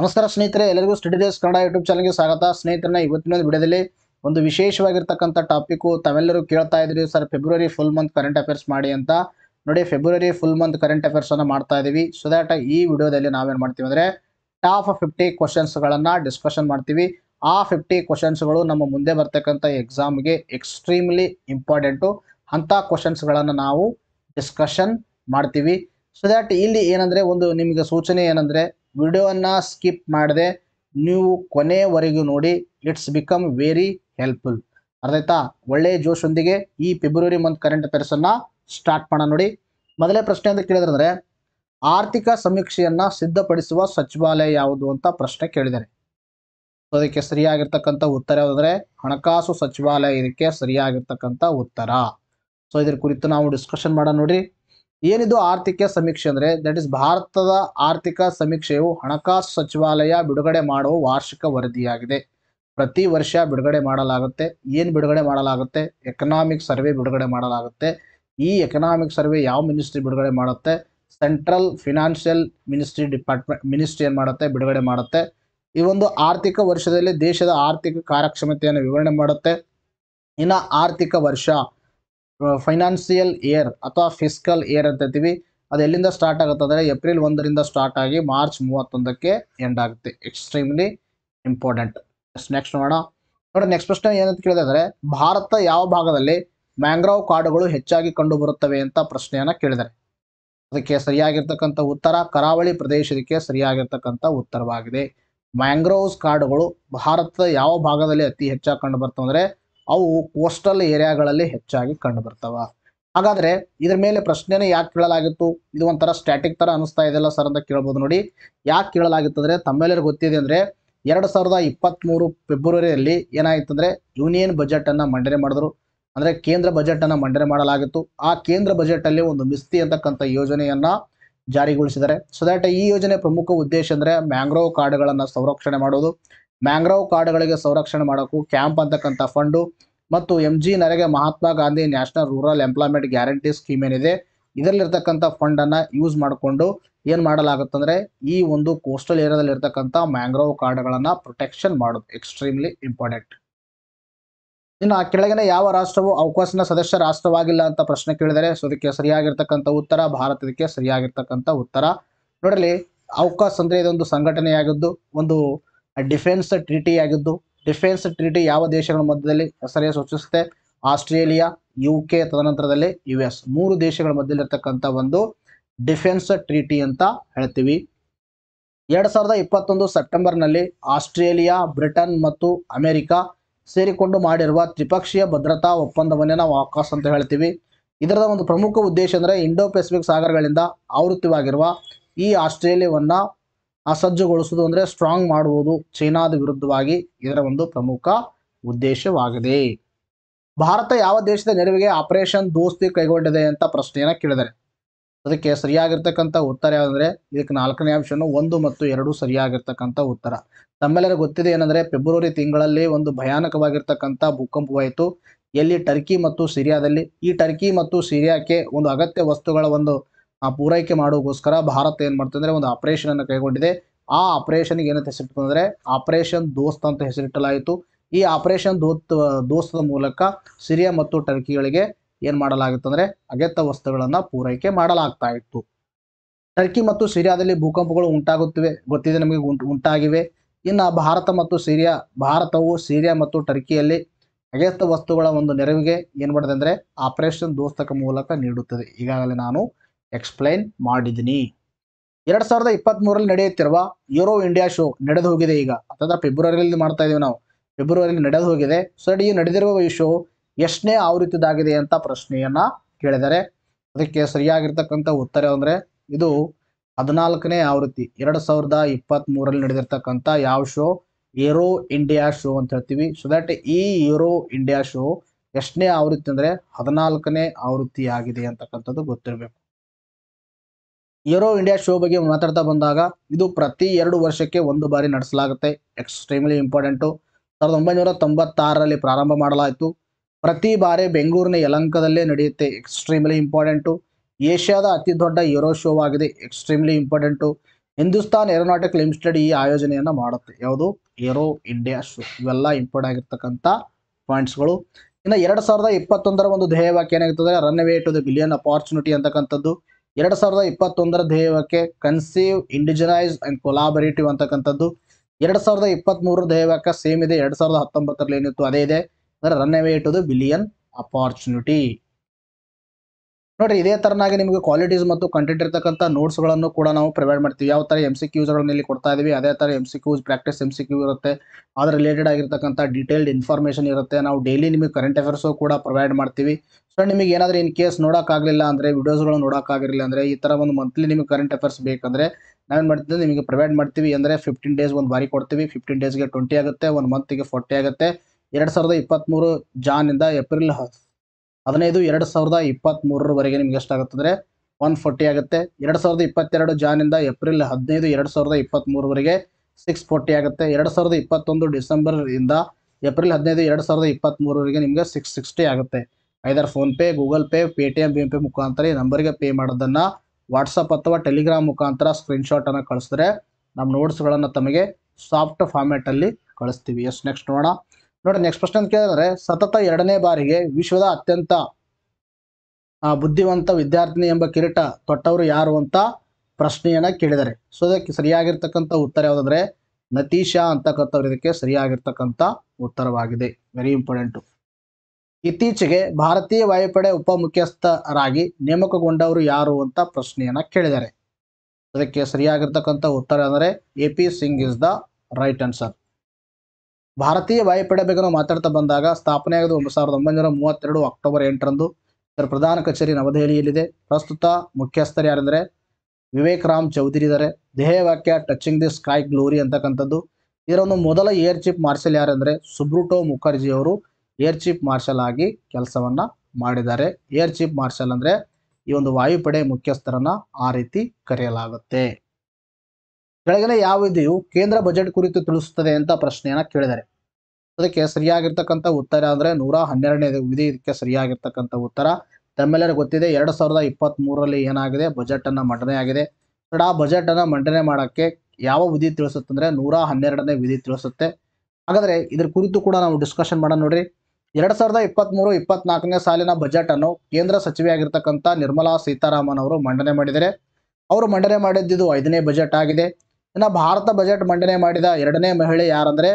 ನಮಸ್ಕಾರ ಸ್ನೇಹಿತರೆ ಎಲ್ಲರಿಗೂ ಸ್ಟಡಿ ಡೇಸ್ ಕನ್ನಡ ಯೂಟ್ಯೂಬ್ ಚಾನಲ್ಗೆ ಸ್ವಾಗತ ಸ್ನೇಹಿತರನ್ನ ಇವತ್ತಿನ ವಿಡಿಯೋದಲ್ಲಿ ಒಂದು ವಿಶೇಷವಾಗಿರ್ತಕ್ಕಂಥ ಟಾಪಿಕ್ ತಾವೆಲ್ಲರೂ ಕೇಳ್ತಾ ಇದ್ರಿ sir February full month current affairs ಮಾಡಿ ಅಂತ ನೋಡಿ ಫೆಬ್ರವರಿ ಫುಲ್ ಮಂತ್ ಕರೆಂಟ್ ಅಫೇರ್ಸನ್ನು ಮಾಡ್ತಾ ಇದೀವಿ ಸೊ ದ್ಯಾಟ್ ಈ ವಿಡಿಯೋದಲ್ಲಿ ನಾವೇನು ಮಾಡ್ತೀವಿ ಅಂದರೆ ಟಾಪ್ ಫಿಫ್ಟಿ ಕ್ವಶನ್ಸ್ಗಳನ್ನು ಡಿಸ್ಕಷನ್ ಮಾಡ್ತೀವಿ ಆ ಫಿಫ್ಟಿ ಕ್ವಶನ್ಸ್ಗಳು ನಮ್ಮ ಮುಂದೆ ಬರ್ತಕ್ಕಂಥ ಎಕ್ಸಾಮ್ಗೆ ಎಕ್ಸ್ಟ್ರೀಮ್ಲಿ ಇಂಪಾರ್ಟೆಂಟು ಅಂಥ ಕ್ವಶನ್ಸ್ಗಳನ್ನು ನಾವು ಡಿಸ್ಕಷನ್ ಮಾಡ್ತೀವಿ ಸೊ ದ್ಯಾಟ್ ಇಲ್ಲಿ ಏನಂದರೆ ಒಂದು ನಿಮಗೆ ಸೂಚನೆ ಏನಂದರೆ ವಿಡಿಯೋವನ್ನು ಸ್ಕಿಪ್ ಮಾಡದೆ ನೀವು ಕೊನೆವರೆಗೂ ನೋಡಿ ಇಟ್ಸ್ ಬಿಕಮ್ ವೆರಿ ಹೆಲ್ಪ್ಫುಲ್ ಅರ್ಧಾಯ್ತಾ ಒಳ್ಳೆಯ ಜೋಶೊಂದಿಗೆ ಈ ಫೆಬ್ರವರಿ ಮಂತ್ ಕರೆಂಟ್ ಅಫೇರ್ಸನ್ನು ಸ್ಟಾರ್ಟ್ ಮಾಡೋಣ ನೋಡಿ ಮೊದಲೇ ಪ್ರಶ್ನೆ ಅಂತ ಕೇಳಿದ್ರಂದ್ರೆ ಆರ್ಥಿಕ ಸಮೀಕ್ಷೆಯನ್ನು ಸಿದ್ಧಪಡಿಸುವ ಸಚಿವಾಲಯ ಯಾವುದು ಅಂತ ಪ್ರಶ್ನೆ ಕೇಳಿದ್ದಾರೆ ಅದಕ್ಕೆ ಸರಿಯಾಗಿರ್ತಕ್ಕಂಥ ಉತ್ತರ ಯಾವುದಂದ್ರೆ ಹಣಕಾಸು ಸಚಿವಾಲಯ ಇದಕ್ಕೆ ಸರಿಯಾಗಿರ್ತಕ್ಕಂಥ ಉತ್ತರ ಸೊ ಇದ್ರ ಕುರಿತು ನಾವು ಡಿಸ್ಕಷನ್ ಮಾಡೋಣ ನೋಡಿ ಏನಿದು ಆರ್ಥಿಕ ಸಮೀಕ್ಷೆ ಅಂದರೆ ದಟ್ ಇಸ್ ಭಾರತದ ಆರ್ಥಿಕ ಸಮೀಕ್ಷೆಯು ಹಣಕಾಸು ಸಚಿವಾಲಯ ಬಿಡುಗಡೆ ಮಾಡುವ ವಾರ್ಷಿಕ ವರದಿಯಾಗಿದೆ ಪ್ರತಿ ವರ್ಷ ಬಿಡುಗಡೆ ಮಾಡಲಾಗುತ್ತೆ ಏನು ಬಿಡುಗಡೆ ಮಾಡಲಾಗುತ್ತೆ ಎಕನಾಮಿಕ್ ಸರ್ವೆ ಬಿಡುಗಡೆ ಮಾಡಲಾಗುತ್ತೆ ಈ ಎಕನಾಮಿಕ್ ಸರ್ವೆ ಯಾವ ಮಿನಿಸ್ಟ್ರಿ ಬಿಡುಗಡೆ ಮಾಡುತ್ತೆ central financial ministry department ministry ಏನು ಮಾಡುತ್ತೆ ಬಿಡುಗಡೆ ಮಾಡುತ್ತೆ ಈ ಒಂದು ಆರ್ಥಿಕ ವರ್ಷದಲ್ಲಿ ದೇಶದ ಆರ್ಥಿಕ ಕಾರ್ಯಕ್ಷಮತೆಯನ್ನು ವಿವರಣೆ ಮಾಡುತ್ತೆ ಇನ್ನು ಆರ್ಥಿಕ ವರ್ಷ ಫೈನಾನ್ಷಿಯಲ್ ಇಯರ್ ಅಥವಾ ಫಿಸ್ಕಲ್ ಇಯರ್ ಹೇಳ್ತೀವಿ ಅದು ಎಲ್ಲಿಂದ ಸ್ಟಾರ್ಟ್ ಆಗುತ್ತೆ ಅಂದರೆ ಏಪ್ರಿಲ್ ಒಂದರಿಂದ ಸ್ಟಾರ್ಟ್ ಆಗಿ ಮಾರ್ಚ್ ಮೂವತ್ತೊಂದಕ್ಕೆ ಎಂಡ್ ಆಗುತ್ತೆ ಎಕ್ಸ್ಟ್ರೀಮ್ಲಿ ಇಂಪಾರ್ಟೆಂಟ್ ನೆಕ್ಸ್ಟ್ ನೋಡೋಣ ನೋಡಿ ನೆಕ್ಸ್ಟ್ ಪ್ರಶ್ನೆ ಏನಂತ ಕೇಳಿದ್ರೆ ಭಾರತ ಯಾವ ಭಾಗದಲ್ಲಿ ಮ್ಯಾಂಗ್ರೋವ್ ಕಾಡುಗಳು ಹೆಚ್ಚಾಗಿ ಕಂಡುಬರುತ್ತವೆ ಅಂತ ಪ್ರಶ್ನೆಯನ್ನು ಕೇಳಿದರೆ ಅದಕ್ಕೆ ಸರಿಯಾಗಿರ್ತಕ್ಕಂಥ ಉತ್ತರ ಕರಾವಳಿ ಪ್ರದೇಶಕ್ಕೆ ಸರಿಯಾಗಿರ್ತಕ್ಕಂಥ ಉತ್ತರವಾಗಿದೆ ಮ್ಯಾಂಗ್ರೋವ್ಸ್ ಕಾಡುಗಳು ಭಾರತದ ಯಾವ ಭಾಗದಲ್ಲಿ ಅತಿ ಹೆಚ್ಚಾಗಿ ಕಂಡು ಬರ್ತವೆ ಅಂದರೆ ಅವು ಕೋಸ್ಟಲ್ ಏರಿಯಾಗಳಲ್ಲಿ ಹೆಚ್ಚಾಗಿ ಕಂಡು ಬರ್ತಾವ ಹಾಗಾದ್ರೆ ಇದ್ರ ಮೇಲೆ ಪ್ರಶ್ನೆನೇ ಯಾಕೆ ಕೇಳಲಾಗಿತ್ತು ಇದು ಒಂಥರ ಸ್ಟ್ಯಾಟಿಕ್ ತರ ಅನಿಸ್ತಾ ಇದೆಲ್ಲ ಸರ್ ಅಂತ ಕೇಳ್ಬೋದು ನೋಡಿ ಯಾಕೆ ಅಂದ್ರೆ ತಮ್ಮೆಲ್ಲರಿಗೂ ಗೊತ್ತಿದೆ ಅಂದ್ರೆ ಎರಡ್ ಸಾವಿರದ ಮೂರು ಫೆಬ್ರವರಿಯಲ್ಲಿ ಏನಾಯ್ತು ಅಂದ್ರೆ ಯೂನಿಯನ್ ಅನ್ನ ಮಂಡನೆ ಮಾಡಿದ್ರು ಅಂದ್ರೆ ಕೇಂದ್ರ ಬಜೆಟ್ ಅನ್ನ ಮಂಡನೆ ಮಾಡಲಾಗಿತ್ತು ಆ ಕೇಂದ್ರ ಬಜೆಟ್ ಅಲ್ಲಿ ಒಂದು ಮಿಸ್ತಿ ಅಂತಕ್ಕಂಥ ಯೋಜನೆಯನ್ನ ಜಾರಿಗೊಳಿಸಿದ್ದಾರೆ ಸೊ ದಟ್ ಈ ಯೋಜನೆ ಪ್ರಮುಖ ಉದ್ದೇಶ ಅಂದ್ರೆ ಮ್ಯಾಂಗ್ರೋವ್ ಕಾಡುಗಳನ್ನು ಸಂರಕ್ಷಣೆ ಮಾಡೋದು ಮ್ಯಾಂಗ್ರೋವ್ ಕಾಡುಗಳಿಗೆ ಸಂರಕ್ಷಣೆ ಮಾಡೋಕ್ಕೂ ಕ್ಯಾಂಪ್ ಅಂತಕ್ಕಂಥ ಫಂಡು ಮತ್ತು M G NREGA Mahatma Gandhi national rural employment guarantee scheme ಏನಿದೆ ಇದರಲ್ಲಿರ್ತಕ್ಕಂಥ ಫಂಡನ್ನು ಯೂಸ್ ಮಾಡಿಕೊಂಡು ಏನು ಮಾಡಲಾಗುತ್ತಂದರೆ ಈ ಒಂದು ಕೋಸ್ಟಲ್ ಏರಿಯಾದಲ್ಲಿ ಇರ್ತಕ್ಕಂಥ ಮ್ಯಾಂಗ್ರೋವ್ ಕಾಡುಗಳನ್ನು ಪ್ರೊಟೆಕ್ಷನ್ ಮಾಡೋದು ಎಕ್ಸ್ಟ್ರೀಮ್ಲಿ ಇಂಪಾರ್ಟೆಂಟ್ ಇನ್ನು ಆ ಕೆಳಗಿನ ಯಾವ ರಾಷ್ಟ್ರವು ಅವಕಾಶನ ಸದಸ್ಯ ರಾಷ್ಟ್ರವಾಗಿಲ್ಲ ಅಂತ ಪ್ರಶ್ನೆ ಕೇಳಿದರೆ ಸೊ ಅದಕ್ಕೆ ಸರಿಯಾಗಿರ್ತಕ್ಕಂಥ ಉತ್ತರ ಭಾರತಕ್ಕೆ ಸರಿಯಾಗಿರ್ತಕ್ಕಂಥ ಉತ್ತರ ನೋಡಲಿ ಅವಕಾಶ ಅಂದರೆ ಇದೊಂದು ಸಂಘಟನೆಯಾಗಿದ್ದು ಒಂದು ಡಿಫೆನ್ಸ್ ಟ್ರೀಟಿ ಆಗಿದ್ದು ಡಿಫೆನ್ಸ್ ಟ್ರೀಟಿ ಯಾವ ದೇಶಗಳ ಮಧ್ಯದಲ್ಲಿ ಹೆಸರೇ ಸೂಚಿಸುತ್ತೆ ಆಸ್ಟ್ರೇಲಿಯಾ ಯು ಕೆ ತದನಂತರದಲ್ಲಿ ಯು ಎಸ್ ಮೂರು ದೇಶಗಳ ಮಧ್ಯದಲ್ಲಿರ್ತಕ್ಕಂಥ ಒಂದು ಡಿಫೆನ್ಸ್ ಟ್ರೀಟಿ ಅಂತ ಹೇಳ್ತೀವಿ ಎರಡು ಸಾವಿರದ ಇಪ್ಪತ್ತೊಂದು ಸೆಪ್ಟೆಂಬರ್ನಲ್ಲಿ ಆಸ್ಟ್ರೇಲಿಯಾ ಬ್ರಿಟನ್ ಮತ್ತು ಅಮೆರಿಕ ಸೇರಿಕೊಂಡು ಮಾಡಿರುವ ತ್ರಿಪಕ್ಷೀಯ ಭದ್ರತಾ ಒಪ್ಪಂದವನ್ನೇ ನಾವು ಆಕಾಶ್ ಅಂತ ಹೇಳ್ತೀವಿ ಇದರ ಒಂದು ಪ್ರಮುಖ ಉದ್ದೇಶ ಅಂದರೆ ಇಂಡೋ ಪೆಸಿಫಿಕ್ ಸಾಗರಗಳಿಂದ ಆವೃತ್ತಿವಾಗಿರುವ ಈ ಆಸ್ಟ್ರೇಲಿಯಾವನ್ನು ಅಸಜ್ಜುಗೊಳಿಸುವುದು ಅಂದರೆ ಸ್ಟ್ರಾಂಗ್ ಮಾಡುವುದು ಚೀನಾದ ವಿರುದ್ಧವಾಗಿ ಇದರ ಒಂದು ಪ್ರಮುಖ ಉದ್ದೇಶವಾಗಿದೆ ಭಾರತ ಯಾವ ದೇಶದ ನೆರವಿಗೆ ಆಪರೇಷನ್ ದೋಸ್ತಿ ಕೈಗೊಂಡಿದೆ ಅಂತ ಪ್ರಶ್ನೆಯನ್ನು ಕೇಳಿದರೆ ಅದಕ್ಕೆ ಸರಿಯಾಗಿರ್ತಕ್ಕಂಥ ಉತ್ತರ ಯಾವುದಂದ್ರೆ ಇದಕ್ಕೆ ನಾಲ್ಕನೇ ಆಪ್ಷನ್ ಒಂದು ಮತ್ತು ಎರಡು ಸರಿಯಾಗಿರ್ತಕ್ಕಂಥ ಉತ್ತರ ತಮ್ಮೆಲ್ಲರ ಗೊತ್ತಿದೆ ಏನಂದ್ರೆ ಫೆಬ್ರವರಿ ತಿಂಗಳಲ್ಲಿ ಒಂದು ಭಯಾನಕವಾಗಿರ್ತಕ್ಕಂಥ ಭೂಕಂಪವಾಯಿತು ಎಲ್ಲಿ ಟರ್ಕಿ ಮತ್ತು ಸಿರಿಯಾದಲ್ಲಿ ಈ ಟರ್ಕಿ ಮತ್ತು ಸಿರಿಯಾಕ್ಕೆ ಒಂದು ಅಗತ್ಯ ವಸ್ತುಗಳ ಒಂದು ಆ ಪೂರೈಕೆ ಮಾಡೋಕ್ಕೋಸ್ಕರ ಭಾರತ ಏನು ಅಂದರೆ ಒಂದು ಅನ್ನು ಕೈಗೊಂಡಿದೆ ಆ ಆಪರೇಷನ್ಗೆ ಏನಂತ ಅಂತ ಆಪರೇಷನ್ ದೋಸ್ತ್ ಅಂತ ಹೆಸರಿಟ್ಟಲಾಯಿತು ಈ ಆಪರೇಷನ್ ದೋತ್ ದೋಸ್ತದ ಮೂಲಕ ಸಿರಿಯಾ ಮತ್ತು ಟರ್ಕಿಗಳಿಗೆ ಏನು ಮಾಡಲಾಗಿತ್ತು ಅಂದರೆ ಅಗತ್ಯ ವಸ್ತುಗಳನ್ನು ಪೂರೈಕೆ ಮಾಡಲಾಗ್ತಾ ಇತ್ತು ಟರ್ಕಿ ಮತ್ತು ಸಿರಿಯಾದಲ್ಲಿ ಭೂಕಂಪಗಳು ಉಂಟಾಗುತ್ತಿವೆ ಗೊತ್ತಿದೆ ನಮಗೆ ಉಂಟು ಉಂಟಾಗಿವೆ ಇನ್ನು ಭಾರತ ಮತ್ತು ಸಿರಿಯಾ ಭಾರತವು ಸಿರಿಯಾ ಮತ್ತು ಟರ್ಕಿಯಲ್ಲಿ ಅಗತ್ಯ ವಸ್ತುಗಳ ಒಂದು ನೆರವಿಗೆ ಏನು ಮಾಡಿದೆ ಅಂದರೆ ಆಪರೇಷನ್ ದೋಸ್ತಕ ಮೂಲಕ ನೀಡುತ್ತದೆ ಈಗಾಗಲೇ ನಾನು ಎಕ್ಸ್ಪ್ಲೈನ್ ಮಾಡಿದ್ದೀನಿ ಎರಡ್ ಸಾವಿರದ ಇಪ್ಪತ್ತ್ಮೂರಲ್ಲಿ ನಡೆಯುತ್ತಿರುವ ಯೂರೋ ಇಂಡಿಯಾ ಶೋ ನಡೆದು ಹೋಗಿದೆ ಈಗ ಅಥವಾ ಫೆಬ್ರವರಿಯಲ್ಲಿ ಮಾಡ್ತಾ ಇದೀವಿ ನಾವು ಫೆಬ್ರವರಿಯಲ್ಲಿ ನಡೆದು ಹೋಗಿದೆ ಸೊ ಈ ನಡೆದಿರುವ ಈ ಶೋ ಎಷ್ಟನೇ ಆವೃತ್ತಿದಾಗಿದೆ ಅಂತ ಪ್ರಶ್ನೆಯನ್ನ ಕೇಳಿದರೆ ಅದಕ್ಕೆ ಸರಿಯಾಗಿರ್ತಕ್ಕಂಥ ಉತ್ತರ ಅಂದ್ರೆ ಇದು ಹದಿನಾಲ್ಕನೇ ಆವೃತ್ತಿ ಎರಡ್ ಸಾವಿರದ ಇಪ್ಪತ್ತ್ಮೂರಲ್ಲಿ ನಡೆದಿರ್ತಕ್ಕಂಥ ಯಾವ ಶೋ ಏರೋ ಇಂಡಿಯಾ ಶೋ ಅಂತ ಹೇಳ್ತೀವಿ ಸೊ ದಟ್ ಈ ಏರೋ ಇಂಡಿಯಾ ಶೋ ಎಷ್ಟನೇ ಆವೃತ್ತಿ ಅಂದರೆ ಹದಿನಾಲ್ಕನೇ ಆವೃತ್ತಿ ಆಗಿದೆ ಅಂತಕ್ಕಂಥದ್ದು ಗೊತ್ತಿರಬೇಕು ಏರೋ ಇಂಡಿಯಾ ಶೋ ಬಗ್ಗೆ ಮಾತಾಡ್ತಾ ಬಂದಾಗ ಇದು ಪ್ರತಿ ಎರಡು ವರ್ಷಕ್ಕೆ ಒಂದು ಬಾರಿ ನಡೆಸಲಾಗುತ್ತೆ ಎಕ್ಸ್ಟ್ರೀಮ್ಲಿ ಇಂಪಾರ್ಟೆಂಟು ಸಾವಿರದ ಒಂಬೈನೂರ ತೊಂಬತ್ತಾರರಲ್ಲಿ ಪ್ರಾರಂಭ ಮಾಡಲಾಯಿತು ಪ್ರತಿ ಬಾರಿ ಬೆಂಗಳೂರಿನ ಯಲಂಕದಲ್ಲೇ ನಡೆಯುತ್ತೆ ಎಕ್ಸ್ಟ್ರೀಮ್ಲಿ ಇಂಪಾರ್ಟೆಂಟು ಏಷ್ಯಾದ ಅತಿ ದೊಡ್ಡ ಏರೋ ಶೋ ಆಗಿದೆ extremely important Hindustan aeronautic limited ಈ ಆಯೋಜನೆಯನ್ನು ಮಾಡುತ್ತೆ ಯಾವುದು ಏರೋ ಇಂಡಿಯಾ ಶೋ ಇವೆಲ್ಲ ಇಂಪಾರ್ಟ್ ಆಗಿರ್ತಕ್ಕಂಥ ಪಾಯಿಂಟ್ಸ್ಗಳು ಇನ್ನು ಎರಡು ಸಾವಿರದ ಇಪ್ಪತ್ತೊಂದರ ಒಂದು ಧ್ಯೇಯವಾಕ್ಯ ಏನಾಗ್ತದೆ runway to the billion opportunity ಅಂತಕ್ಕಂಥದ್ದು ಎರಡ್ ಸಾವಿರದ ಇಪ್ಪತ್ತೊಂದರ ಧ್ಯೇಯವಾಕ್ಯ ಕನ್ಸೀವ್ ಇಂಡಿಜನೈಸ್ ಅಂಡ್ ಕೊಲಾಬರೇಟಿವ್ ಅಂತಕ್ಕಂಥದ್ದು ಎರಡ್ ಸಾವಿರದ ಇಪ್ಪತ್ತ್ ಮೂರರ ಧ್ಯೇಯವಾಕ್ಯ ಸೇಮ್ ಇದೆ ಎರಡ್ ಸಾವಿರದ ಹತ್ತೊಂಬತ್ತರಲ್ಲಿ ಏನಿತ್ತು ಅದೇ ಇದೆ ಅಂದ್ರೆ run away to the billion opportunity ನೋಡ್ರಿ ಇದೇ ತರನಾಗಿ ನಿಮಗೆ ಕ್ವಾಲಿಟೀಸ್ ಮತ್ತು ಕಂಟೆಂಟ್ ನೋಟ್ಸ್ ನೋಟ್ಸ್ಗಳನ್ನು ಕೂಡ ನಾವು ಪ್ರೊವೈಡ್ ಮಾಡ್ತೀವಿ ಯಾವ ಥರ ಎಮ್ ಸಿ ಕ್ಯೂಸ್ಗಳನ್ನಲ್ಲಿ ಕೊಡ್ತಾ ಇದೀವಿ ಅದೇ ಥರ M C Qs practice M C Q ಇರುತ್ತೆ ಆದ್ರೆ ರಿಲೇಟೆಡ್ ಆಗಿರ್ತಕ್ಕಂಥ ಡೀಟೇಲ್ಡ್ ಇನ್ಫಾರ್ಮೇಷನ್ ಇರುತ್ತೆ ನಾವು ಡೈಲಿ ನಿಮಗೆ ಕರೆಂಟ್ ಅಫೇರ್ಸು ಕೂಡ ಪ್ರೊವೈಡ್ ಮಾಡ್ತೀವಿ ಸೊ ನಿಮಗೆ ಏನಾದರೂ ಇನ್ ಕೇಸ್ ನೋಡೋಕ್ಕಾಗಲಿಲ್ಲ ಅಂದರೆ ವೀಡಿಯೋಸ್ಗಳನ್ನು ನೋಡೋಕ್ಕಾಗಿರಲಿಲ್ಲ ಅಂದರೆ ಈ ಥರ ಒಂದು ಮಂತ್ಲಿ ನಿಮಗೆ ಕರೆಂಟ್ ಅಫೇರ್ಸ್ ಬೇಕಂದರೆ ನಾವೇನು ಮಾಡ್ತೀವಿ ನಿಮಗೆ ಪ್ರೊವೈಡ್ ಮಾಡ್ತೀವಿ ಅಂದರೆ ಫಿಫ್ಟೀನ್ ಡೇಸ್ ಒಂದು ಬಾರಿ ಕೊಡ್ತೀವಿ ಫಿಫ್ಟೀನ್ ಡೇಸ್ಗೆ ಟ್ವೆಂಟಿ ಆಗುತ್ತೆ ಒಂದು ಮಂತಿಗೆ ಫೋರ್ಟಿ ಆಗುತ್ತೆ ಎರಡು ಸಾವಿರದ ಜಾನ್ ಇಂದ ಏಪ್ರಿಲ್ ಹದಿನೈದು ಎರಡು ಸಾವಿರದ ಇಪ್ಪತ್ತ್ಮೂರರವರೆಗೆ ನಿಮ್ಗೆ ಎಷ್ಟಾಗುತ್ತಂದರೆ ಒನ್ ಫೋರ್ಟಿ ಆಗುತ್ತೆ ಎರಡು ಸಾವಿರದ ಇಪ್ಪತ್ತೆರಡು ಜಾನಿಂದ ಏಪ್ರಿಲ್ ಹದಿನೈದು ಎರಡು ಸಾವಿರದ ಇಪ್ಪತ್ತ್ಮೂರವರೆಗೆ ಸಿಕ್ಸ್ ಫೋರ್ಟಿ ಆಗುತ್ತೆ ಎರಡು ಸಾವಿರದ ಇಪ್ಪತ್ತೊಂದು ಡಿಸೆಂಬರಿಂದ ಏಪ್ರಿಲ್ ಹದಿನೈದು ಎರಡು ಸಾವಿರದ ಇಪ್ಪತ್ತ್ಮೂರವರೆಗೆ ನಿಮಗೆ ಸಿಕ್ಸ್ ಸಿಕ್ಸ್ಟಿ ಆಗುತ್ತೆ either PhonePe Google Pay Paytm pay ಮುಖಾಂತರ ಈ ನಂಬರ್ಗೆ ಪೇ ಮಾಡೋದನ್ನು ವಾಟ್ಸಪ್ ಅಥವಾ ಟೆಲಿಗ್ರಾಮ್ ಮುಖಾಂತರ ಸ್ಕ್ರೀನ್ಶಾಟನ್ನು ಕಳಿಸಿದ್ರೆ ನಮ್ಮ ನೋಟ್ಸ್ಗಳನ್ನು ತಮಗೆ ಸಾಫ್ಟ್ ಫಾರ್ಮ್ಯಾಟಲ್ಲಿ ಕಳಿಸ್ತೀವಿ ಎಸ್ ನೆಕ್ಸ್ಟ್ ನೋಡೋಣ ನೋಡಿ ನೆಕ್ಸ್ಟ್ ಪ್ರಶ್ನೆ ಅಂತ ಕೇಳಿದ್ರೆ ಸತತ ಎರಡನೇ ಬಾರಿಗೆ ವಿಶ್ವದ ಅತ್ಯಂತ ಬುದ್ಧಿವಂತ ವಿದ್ಯಾರ್ಥಿನಿ ಎಂಬ ಕಿರೀಟ ತೊಟ್ಟವರು ಯಾರು ಅಂತ ಪ್ರಶ್ನೆಯನ್ನ ಕೇಳಿದ್ದಾರೆ ಸೊ ಅದಕ್ಕೆ ಸರಿಯಾಗಿರ್ತಕ್ಕಂಥ ಉತ್ತರ ಯಾವುದಂದ್ರೆ ನತೀಶಾ ಅಂತಕ್ಕಂಥವ್ರು ಇದಕ್ಕೆ ಸರಿಯಾಗಿರ್ತಕ್ಕಂಥ ಉತ್ತರವಾಗಿದೆ ವೆರಿ ಇಂಪಾರ್ಟೆಂಟು ಇತ್ತೀಚೆಗೆ ಭಾರತೀಯ ವಾಯುಪಡೆ ಉಪ ಮುಖ್ಯಸ್ಥರಾಗಿ ನೇಮಕಗೊಂಡವರು ಯಾರು ಅಂತ ಪ್ರಶ್ನೆಯನ್ನ ಕೇಳಿದ್ದಾರೆ ಅದಕ್ಕೆ ಸರಿಯಾಗಿರ್ತಕ್ಕಂಥ ಉತ್ತರ ಅಂದರೆ A P Singh is the right answer ಭಾರತೀಯ ವಾಯುಪಡೆ ಬಗ್ಗೆ ನಾವು ಮಾತಾಡ್ತಾ ಬಂದಾಗ ಸ್ಥಾಪನೆಯಾಗದು ಒಂದು ಸಾವಿರದ ಒಂಬೈನೂರ ಮೂವತ್ತೆರಡು ಅಕ್ಟೋಬರ್ ಎಂಟರಂದು ಇದರ ಪ್ರಧಾನ ಕಚೇರಿ ನವದೆಹಲಿಯಲ್ಲಿದೆ ಪ್ರಸ್ತುತ ಮುಖ್ಯಸ್ಥರು ಯಾರಂದ್ರೆ ವಿವೇಕ್ ರಾಮ್ ಚೌಧರಿ ಇದಾರೆ ದೇಹ ವಾಕ್ಯ ಟಚಿಂಗ್ ದಿ ಸ್ಕೈ ಗ್ಲೋರಿ ಅಂತಕ್ಕಂಥದ್ದು ಒಂದು ಮೊದಲ ಏರ್ ಚೀಫ್ ಮಾರ್ಷಲ್ ಯಾರಂದ್ರೆ ಸುಬ್ರೂಟೋ ಮುಖರ್ಜಿ ಅವರು ಏರ್ ಚೀಫ್ ಮಾರ್ಷಲ್ ಆಗಿ ಕೆಲಸವನ್ನ ಮಾಡಿದ್ದಾರೆ ಏರ್ ಚೀಫ್ ಮಾರ್ಷಲ್ ಅಂದ್ರೆ ಈ ಒಂದು ವಾಯುಪಡೆ ಮುಖ್ಯಸ್ಥರನ್ನ ಆ ರೀತಿ ಕರೆಯಲಾಗುತ್ತೆ ಯಾವ ವಿಧಿಯು ಕೇಂದ್ರ ಬಜೆಟ್ ಕುರಿತು ತಿಳಿಸುತ್ತದೆ ಅಂತ ಪ್ರಶ್ನೆಯನ್ನ ಕೇಳಿದ್ದಾರೆ ಅದಕ್ಕೆ ಸರಿಯಾಗಿರ್ತಕ್ಕಂಥ ಉತ್ತರ ಅಂದರೆ ನೂರ ಹನ್ನೆರಡನೇ ವಿಧಿ ಇದಕ್ಕೆ ಸರಿಯಾಗಿರ್ತಕ್ಕಂಥ ಉತ್ತರ ತಮ್ಮೆಲ್ಲರೂ ಗೊತ್ತಿದೆ ಎರಡು ಸಾವಿರದ ಇಪ್ಪತ್ತ್ ಮೂರರಲ್ಲಿ ಏನಾಗಿದೆ ಅನ್ನ ಮಂಡನೆ ಆಗಿದೆ ಆ ಬಜೆಟ್ ಅನ್ನ ಮಂಡನೆ ಮಾಡೋಕ್ಕೆ ಯಾವ ವಿಧಿ ತಿಳಿಸುತ್ತೆ ಅಂದ್ರೆ ನೂರ ಹನ್ನೆರಡನೇ ವಿಧಿ ತಿಳಿಸುತ್ತೆ ಹಾಗಾದ್ರೆ ಇದ್ರ ಕುರಿತು ಕೂಡ ನಾವು ಡಿಸ್ಕಷನ್ ಮಾಡೋಣ ನೋಡ್ರಿ ಎರಡ್ ಸಾವಿರದ ಇಪ್ಪತ್ತ್ಮೂರು ಇಪ್ಪತ್ನಾಲ್ಕನೇ ಸಾಲಿನ ಬಜೆಟ್ ಅನ್ನು ಕೇಂದ್ರ ಸಚಿವೆಯಾಗಿರ್ತಕ್ಕಂಥ ನಿರ್ಮಲಾ ಸೀತಾರಾಮನ್ ಅವರು ಮಂಡನೆ ಮಾಡಿದ್ದಾರೆ ಅವರು ಮಂಡನೆ ಮಾಡಿದ್ದು ಐದನೇ ಬಜೆಟ್ ಆಗಿದೆ ಇನ್ನು ಭಾರತ ಬಜೆಟ್ ಮಂಡನೆ ಮಾಡಿದ ಎರಡನೇ ಮಹಿಳೆ ಯಾರಂದ್ರೆ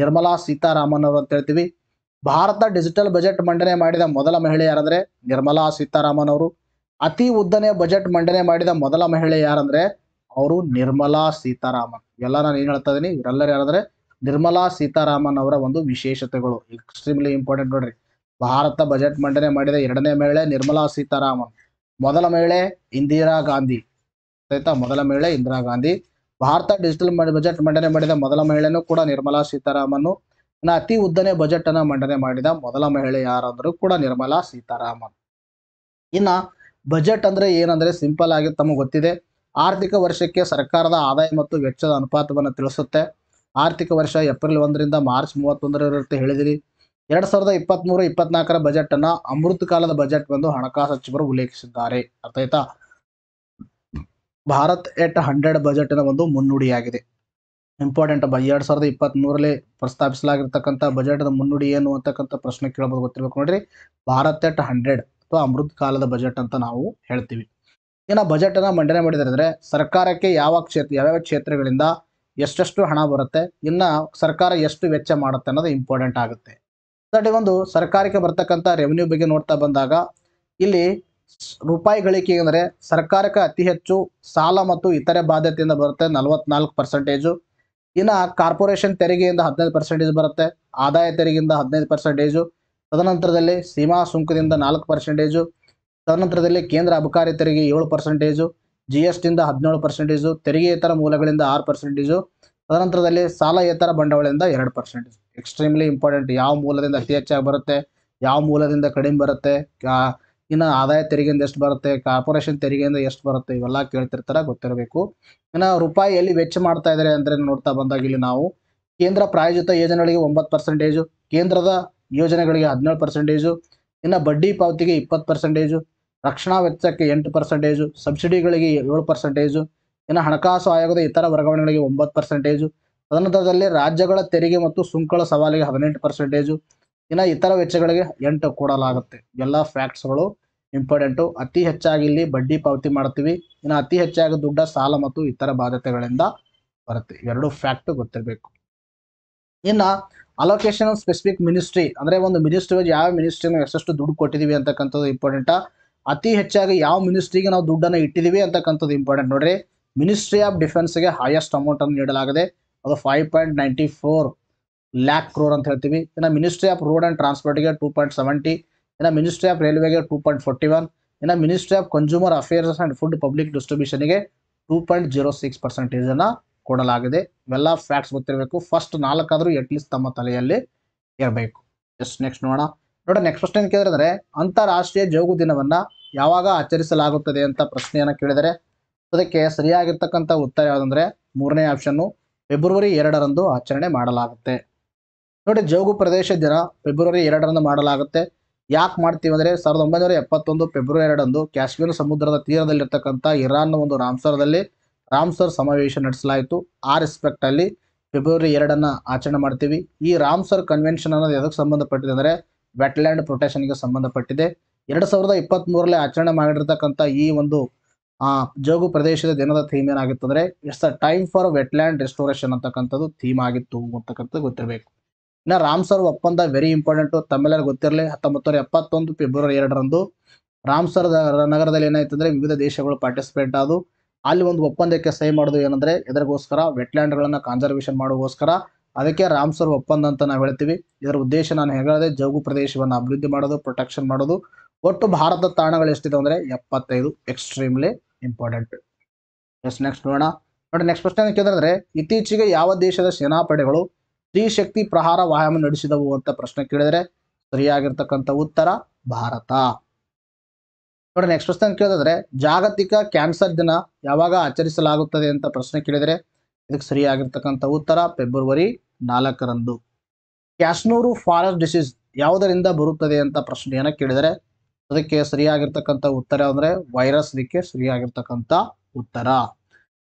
ನಿರ್ಮಲಾ ಸೀತಾರಾಮನ್ ಅವರು ಅಂತ ಹೇಳ್ತೀವಿ ಭಾರತ ಡಿಜಿಟಲ್ ಬಜೆಟ್ ಮಂಡನೆ ಮಾಡಿದ ಮೊದಲ ಮಹಿಳೆ ಯಾರಂದ್ರೆ ನಿರ್ಮಲಾ ಸೀತಾರಾಮನ್ ಅವರು ಅತಿ ಉದ್ದನೇ ಬಜೆಟ್ ಮಂಡನೆ ಮಾಡಿದ ಮೊದಲ ಮಹಿಳೆ ಯಾರಂದ್ರೆ ಅವರು ನಿರ್ಮಲಾ ಸೀತಾರಾಮನ್ ಎಲ್ಲ ನಾನು ಏನು ಹೇಳ್ತಾ ಇದ್ದೀನಿ ಇವರೆಲ್ಲರೂ ಯಾರಂದ್ರೆ ನಿರ್ಮಲಾ ಸೀತಾರಾಮನ್ ಅವರ ಒಂದು ವಿಶೇಷತೆಗಳು ಎಕ್ಸ್ಟ್ರೀಮ್ಲಿ ಇಂಪಾರ್ಟೆಂಟ್ ನೋಡ್ರಿ ಭಾರತ ಬಜೆಟ್ ಮಂಡನೆ ಮಾಡಿದ ಎರಡನೇ ಮಹಿಳೆ ನಿರ್ಮಲಾ ಸೀತಾರಾಮನ್ ಮೊದಲ ಮಹಿಳೆ ಇಂದಿರಾ ಗಾಂಧಿ ಆಯ್ತಾ ಮೊದಲ ಮಹಿಳೆ ಇಂದಿರಾ ಗಾಂಧಿ ಭಾರತ ಡಿಜಿಟಲ್ ಬಜೆಟ್ ಮಂಡನೆ ಮಾಡಿದ ಮೊದಲ ಮಹಿಳೆನೂ ಕೂಡ ನಿರ್ಮಲಾ ಸೀತಾರಾಮನ್ ಅತಿ ಉದ್ದನೆ ಬಜೆಟ್ ಅನ್ನ ಮಂಡನೆ ಮಾಡಿದ ಮೊದಲ ಮಹಿಳೆ ಯಾರಂದ್ರೂ ಕೂಡ ನಿರ್ಮಲಾ ಸೀತಾರಾಮನ್ ಇನ್ನ ಬಜೆಟ್ ಅಂದ್ರೆ ಏನಂದ್ರೆ ಸಿಂಪಲ್ ಆಗಿ ತಮಗೆ ಗೊತ್ತಿದೆ ಆರ್ಥಿಕ ವರ್ಷಕ್ಕೆ ಸರ್ಕಾರದ ಆದಾಯ ಮತ್ತು ವೆಚ್ಚದ ಅನುಪಾತವನ್ನು ತಿಳಿಸುತ್ತೆ ಆರ್ಥಿಕ ವರ್ಷ ಏಪ್ರಿಲ್ ಒಂದರಿಂದ ಮಾರ್ಚ್ ಮೂವತ್ತೊಂದರವರೆಗೆ ಹೇಳಿದಿರಿ ಎರಡ್ ಸಾವಿರದ ಇಪ್ಪತ್ತ್ ಮೂರು ಇಪ್ಪತ್ನಾಲ್ಕರ ಬಜೆಟ್ ಅನ್ನ ಅಮೃತ ಕಾಲದ ಬಜೆಟ್ ಎಂದು ಹಣಕಾಸು ಸಚಿವರು ಉಲ್ಲೇಖಿಸಿದ್ದಾರೆ ಅರ್ಥಾಯ್ತಾ ಭಾರತ್ ಎಟ್ ಹಂಡ್ರೆಡ್ ಬಜೆಟ್ನ ಒಂದು ಮುನ್ನುಡಿಯಾಗಿದೆ ಇಂಪಾರ್ಟೆಂಟ್ ಬ ಎರಡು ಸಾವಿರದ ಮೂರಲ್ಲಿ ಪ್ರಸ್ತಾಪಿಸಲಾಗಿರ್ತಕ್ಕಂಥ ಬಜೆಟ್ನ ಮುನ್ನುಡಿ ಏನು ಅಂತಕ್ಕಂಥ ಪ್ರಶ್ನೆ ಕೇಳಬಹುದು ಗೊತ್ತಿರ್ಬೇಕು ನೋಡ್ರಿ ಭಾರತ್ ಎಟ್ ಹಂಡ್ರೆಡ್ ಅಥವಾ ಅಮೃತ ಕಾಲದ ಬಜೆಟ್ ಅಂತ ನಾವು ಹೇಳ್ತೀವಿ ಇನ್ನು ಬಜೆಟನ್ನು ಮಂಡನೆ ಮಾಡಿದರೆ ಸರ್ಕಾರಕ್ಕೆ ಯಾವ ಕ್ಷೇತ್ರ ಯಾವ್ಯಾವ ಕ್ಷೇತ್ರಗಳಿಂದ ಎಷ್ಟೆಷ್ಟು ಹಣ ಬರುತ್ತೆ ಇನ್ನು ಸರ್ಕಾರ ಎಷ್ಟು ವೆಚ್ಚ ಮಾಡುತ್ತೆ ಅನ್ನೋದು ಇಂಪಾರ್ಟೆಂಟ್ ಆಗುತ್ತೆ ದಟ್ ಒಂದು ಸರ್ಕಾರಕ್ಕೆ ಬರ್ತಕ್ಕಂಥ ರೆವೆನ್ಯೂ ಬಗ್ಗೆ ನೋಡ್ತಾ ಬಂದಾಗ ಇಲ್ಲಿ ರೂಪಾಯಿ ಗಳಿಕೆ ಅಂದರೆ ಸರ್ಕಾರಕ್ಕೆ ಅತಿ ಹೆಚ್ಚು ಸಾಲ ಮತ್ತು ಇತರೆ ಬಾಧ್ಯತೆಯಿಂದ ಬರುತ್ತೆ ನಲವತ್ನಾಲ್ಕು ಪರ್ಸೆಂಟೇಜು ಇನ್ನು ಕಾರ್ಪೊರೇಷನ್ ತೆರಿಗೆಯಿಂದ ಹದಿನೈದು ಪರ್ಸೆಂಟೇಜ್ ಬರುತ್ತೆ ಆದಾಯ ತೆರಿಗೆಯಿಂದ ಹದಿನೈದು ಪರ್ಸೆಂಟೇಜು ತದನಂತರದಲ್ಲಿ ಸೀಮಾ ಸುಂಕದಿಂದ ನಾಲ್ಕು ಪರ್ಸೆಂಟೇಜು ತದನಂತರದಲ್ಲಿ ಕೇಂದ್ರ ಅಬಕಾರಿ ತೆರಿಗೆ ಏಳು ಪರ್ಸೆಂಟೇಜು ಜಿ ಎಸ್ ಟಿಯಿಂದ ಹದಿನೇಳು ಪರ್ಸೆಂಟೇಜು ತೆರಿಗೆಯೇತರ ಮೂಲಗಳಿಂದ ಆರು ಪರ್ಸೆಂಟೇಜು ತದನಂತರದಲ್ಲಿ ಸಾಲ ಸಾಲಯೇತರ ಬಂಡವಾಳದಿಂದ ಎರಡು ಪರ್ಸೆಂಟೇಜ್ ಎಕ್ಸ್ಟ್ರೀಮ್ಲಿ ಇಂಪಾರ್ಟೆಂಟ್ ಯಾವ ಮೂಲದಿಂದ ಅತಿ ಹೆಚ್ಚಾಗಿ ಬರುತ್ತೆ ಯಾವ ಮೂಲದಿಂದ ಕಡಿಮೆ ಬರುತ್ತೆ ಇನ್ನು ಆದಾಯ ತೆರಿಗೆಯಿಂದ ಎಷ್ಟು ಬರುತ್ತೆ ಕಾರ್ಪೊರೇಷನ್ ತೆರಿಗೆಯಿಂದ ಎಷ್ಟು ಬರುತ್ತೆ ಇವೆಲ್ಲ ಕೇಳ್ತಿರ್ತಾರ ಗೊತ್ತಿರಬೇಕು ಇನ್ನು ರೂಪಾಯಿ ಎಲ್ಲಿ ವೆಚ್ಚ ಮಾಡ್ತಾ ಇದ್ದಾರೆ ಅಂದರೆ ನೋಡ್ತಾ ಬಂದಾಗ ಇಲ್ಲಿ ನಾವು ಕೇಂದ್ರ ಪ್ರಾಯೋಜಿತ ಯೋಜನೆಗಳಿಗೆ ಒಂಬತ್ತು ಪರ್ಸೆಂಟೇಜು ಕೇಂದ್ರದ ಯೋಜನೆಗಳಿಗೆ ಹದಿನೇಳು ಪರ್ಸೆಂಟೇಜು ಇನ್ನು ಬಡ್ಡಿ ಪಾವತಿಗೆ ಇಪ್ಪತ್ತು ಪರ್ಸೆಂಟೇಜು ರಕ್ಷಣಾ ವೆಚ್ಚಕ್ಕೆ ಎಂಟು ಪರ್ಸೆಂಟೇಜು ಸಬ್ಸಿಡಿಗಳಿಗೆ ಏಳು ಪರ್ಸೆಂಟೇಜು ಇನ್ನು ಹಣಕಾಸು ಆಯೋಗದ ಇತರ ವರ್ಗಾವಣೆಗಳಿಗೆ ಒಂಬತ್ತು ಪರ್ಸೆಂಟೇಜು ತದನಂತರದಲ್ಲಿ ರಾಜ್ಯಗಳ ತೆರಿಗೆ ಮತ್ತು ಸುಂಕಗಳ ಸವಾಲಿಗೆ ಹದಿನೆಂಟು ಪರ್ಸೆಂಟೇಜು ಇನ್ನು ಇತರ ವೆಚ್ಚಗಳಿಗೆ ಎಂಟು ಕೊಡಲಾಗುತ್ತೆ ಎಲ್ಲ ಫ್ಯಾಕ್ಟ್ಸ್ಗಳು ಇಂಪಾರ್ಟೆಂಟು ಅತಿ ಹೆಚ್ಚಾಗಿ ಇಲ್ಲಿ ಬಡ್ಡಿ ಪಾವತಿ ಮಾಡ್ತೀವಿ ಇನ್ನು ಅತಿ ಹೆಚ್ಚಾಗಿ ದುಡ್ಡ ಸಾಲ ಮತ್ತು ಇತರ ಬಾಧ್ಯತೆಗಳಿಂದ ಬರುತ್ತೆ ಎರಡು ಫ್ಯಾಕ್ಟ್ ಗೊತ್ತಿರಬೇಕು ಇನ್ನು ಅಲೋಕೇಶನ್ ಸ್ಪೆಸಿಫಿಕ್ ಮಿನಿಸ್ಟ್ರಿ ಅಂದರೆ ಒಂದು ಮಿನಿಸ್ಟ್ರಿ ಯಾವ ಮಿನಿಸ್ಟ್ರಿನ ಎಷ್ಟು ದುಡ್ಡು ಕೊಟ್ಟಿದ್ದೀವಿ ಅಂತಕ್ಕಂಥದ್ದು ಇಂಪಾರ್ಟೆಂಟಾ ಅತಿ ಹೆಚ್ಚಾಗಿ ಯಾವ ಮಿನಿಸ್ಟ್ರಿಗೆ ನಾವು ದುಡ್ಡನ್ನು ಇಟ್ಟಿದ್ದೀವಿ ಅಂತಕ್ಕಂಥದ್ದು ಇಂಪಾರ್ಟೆಂಟ್ ನೋಡ್ರಿ ಮಿನಿಸ್ಟ್ರಿ ಆಫ್ ಡಿಫೆನ್ಸ್ಗೆ ಹೈಯೆಸ್ಟ್ ಅಮೌಂಟನ್ನು ನೀಡಲಾಗಿದೆ ಅದು five point ninety four lakh crore ಅಂತ ಹೇಳ್ತೀವಿ ಇನ್ನು ಮಿನಿಸ್ಟ್ರಿ ಆಫ್ ರೋಡ್ ಆ್ಯಂಡ್ ಟ್ರಾನ್ಸ್ಪೋರ್ಟ್ಗೆ ಟೂ ಪಾಯಿಂಟ್ ಸೆವೆಂಟಿ ಇನ್ನು ಮಿನಿಸ್ಟ್ರಿ ಆಫ್ ರೈಲ್ವೆಗೆ ಟೂ ಪಾಯಿಂಟ್ ಫೋರ್ಟಿ ಒನ್ ಇನ್ನು ministry of consumer affairs and food public ಡಿಸ್ಟ್ರಿಬ್ಯೂಷನ್ಗೆ ಟೂ ಪಾಯಿಂಟ್ ಜೀರೋ ಸಿಕ್ಸ್ ಪರ್ಸೆಂಟೇಜನ್ನು ಕೊಡಲಾಗಿದೆ ಇವೆಲ್ಲ ಫ್ಯಾಕ್ಟ್ಸ್ ಗೊತ್ತಿರಬೇಕು ಫಸ್ಟ್ ನಾಲ್ಕಾದರೂ ಅಟ್ಲೀಸ್ಟ್ ತಮ್ಮ ತಲೆಯಲ್ಲಿ ಇರಬೇಕು ಎಸ್ ನೆಕ್ಸ್ಟ್ ನೋಡೋಣ ನೋಡೋಣ ನೆಕ್ಸ್ಟ್ ಪ್ರಶ್ನೆ ಏನು ಕೇಳಿದ್ರೆ ಅಂತಾರಾಷ್ಟ್ರೀಯ ಜೋಗು ದಿನವನ್ನು ಯಾವಾಗ ಆಚರಿಸಲಾಗುತ್ತದೆ ಅಂತ ಪ್ರಶ್ನೆಯನ್ನು ಕೇಳಿದರೆ ಅದಕ್ಕೆ ಸರಿಯಾಗಿರ್ತಕ್ಕಂಥ ಉತ್ತರ ಯಾವುದಂದರೆ ಮೂರನೇ ಆಪ್ಷನ್ನು ಫೆಬ್ರವರಿ ಎರಡರಂದು ಆಚರಣೆ ಮಾಡಲಾಗುತ್ತೆ ನೋಡಿ ಜೋಗು ಪ್ರದೇಶ ದಿನ ಫೆಬ್ರವರಿ ಎರಡರಂದು ಮಾಡಲಾಗುತ್ತೆ ಯಾಕೆ ಮಾಡ್ತೀವಿ ಅಂದರೆ ಸಾವಿರದ ಒಂಬೈನೂರ ಎಪ್ಪತ್ತೊಂದು ಫೆಬ್ರವರಿ ಎರಡರಂದು ಕಾಶ್ಮೀರ ಸಮುದ್ರದ ತೀರದಲ್ಲಿರ್ತಕ್ಕಂಥ ಇರಾನ್ನ ಒಂದು ರಾಮ್ಸರ್ದಲ್ಲಿ ರಾಮ್ಸರ್ ಸಮಾವೇಶ ನಡೆಸಲಾಯಿತು ಆ ರೆಸ್ಪೆಕ್ಟಲ್ಲಿ ಫೆಬ್ರವರಿ ಎರಡನ್ನು ಆಚರಣೆ ಮಾಡ್ತೀವಿ ಈ ರಾಮ್ಸರ್ ಕನ್ವೆನ್ಷನ್ ಅನ್ನೋದು ಎದಕ್ಕೆ ಸಂಬಂಧಪಟ್ಟಿದೆ ಅಂದರೆ ವೆಟ್ಲ್ಯಾಂಡ್ ಪ್ರೊಟೆಕ್ಷನ್ಗೆ ಸಂಬಂಧಪಟ್ಟಿದೆ ಎರಡು ಸಾವಿರದ ಮೂರಲ್ಲಿ ಆಚರಣೆ ಮಾಡಿರ್ತಕ್ಕಂಥ ಈ ಒಂದು ಜೋಗು ಪ್ರದೇಶದ ದಿನದ ಥೀಮ್ ಏನಾಗಿತ್ತು ಅಂದರೆ it's a time for wetland restoration ಅಂತಕ್ಕಂಥದ್ದು ಥೀಮ್ ಆಗಿತ್ತು ಅಂತಕ್ಕಂಥದ್ದು ಗೊತ್ತಿರಬೇಕು ಇನ್ನ ರಾಮ್ ಸರ್ ಒಪ್ಪಂದ ವೆರಿ ಇಂಪಾರ್ಟೆಂಟ್ ತಮ್ಮೆಲ್ಲರೂ ಗೊತ್ತಿರಲಿ ಹತ್ತೊಂಬತ್ತರ ಎಪ್ಪತ್ತೊಂದು ಫೆಬ್ರವರಿ ಎರಡರಂದು ರಾಮ್ ಸರ್ ನಗರದಲ್ಲಿ ಏನಾಯ್ತಂದ್ರೆ ವಿವಿಧ ದೇಶಗಳು ಪಾರ್ಟಿಸಿಪೇಟ್ ಆದವು ಅಲ್ಲಿ ಒಂದು ಒಪ್ಪಂದಕ್ಕೆ ಸಹಿ ಮಾಡೋದು ಏನಂದ್ರೆ ಇದರಗೋಸ್ಕರ ವೆಟ್ಲ್ಯಾಂಡ್ ಗಳನ್ನ ಕನ್ಸರ್ವೇಷನ್ ಮಾಡುವಗೋಸ್ಕರ ಅದಕ್ಕೆ ರಾಮ್ ಸರ್ ಒಪ್ಪಂದ ಅಂತ ನಾವು ಹೇಳ್ತೀವಿ ಇದರ ಉದ್ದೇಶ ನಾನು ಹೇಳಿದೆ ಜೌಗು ಪ್ರದೇಶವನ್ನು ಅಭಿವೃದ್ಧಿ ಮಾಡೋದು ಪ್ರೊಟೆಕ್ಷನ್ ಮಾಡೋದು ಒಟ್ಟು ಭಾರತದ ತಾಣಗಳು ಎಷ್ಟಿದೆ ಅಂದ್ರೆ ಎಪ್ಪತ್ತೈದು ಎಕ್ಸ್ಟ್ರೀಮ್ಲಿ ಇಂಪಾರ್ಟೆಂಟ್ ಎಸ್ ನೆಕ್ಸ್ಟ್ ನೋಡೋಣ ನೋಡಿ ನೆಕ್ಸ್ಟ್ ಪ್ರಶ್ನೆ ಕೇಳಿದ್ರೆ ಇತ್ತೀಚೆಗೆ ಯಾವ ದೇಶದ ಸೇನಾಪಡೆಗಳು ಸ್ತ್ರೀಶಕ್ತಿ ಪ್ರಹಾರ ವ್ಯಾಯಾಮ ನಡೆಸಿದವು ಅಂತ ಪ್ರಶ್ನೆ ಕೇಳಿದರೆ ಸರಿಯಾಗಿರ್ತಕ್ಕಂಥ ಉತ್ತರ ಭಾರತ ನೋಡಿ ನೆಕ್ಸ್ಟ್ ಪ್ರಶ್ನೆ ಕೇಳಿದ್ರೆ ಜಾಗತಿಕ ಕ್ಯಾನ್ಸರ್ ದಿನ ಯಾವಾಗ ಆಚರಿಸಲಾಗುತ್ತದೆ ಅಂತ ಪ್ರಶ್ನೆ ಕೇಳಿದರೆ ಇದಕ್ಕೆ ಸರಿಯಾಗಿರ್ತಕ್ಕಂಥ ಉತ್ತರ ಫೆಬ್ರವರಿ ನಾಲ್ಕರಂದು ಕ್ಯಾಶ್ನೂರು ಫಾರೆಸ್ಟ್ ಡಿಸೀಸ್ ಯಾವುದರಿಂದ ಬರುತ್ತದೆ ಅಂತ ಪ್ರಶ್ನೆಯನ್ನು ಕೇಳಿದರೆ ಅದಕ್ಕೆ ಸರಿಯಾಗಿರ್ತಕ್ಕಂಥ ಉತ್ತರ ಅಂದರೆ ವೈರಸ್ ಇದಕ್ಕೆ ಸರಿಯಾಗಿರ್ತಕ್ಕಂಥ ಉತ್ತರ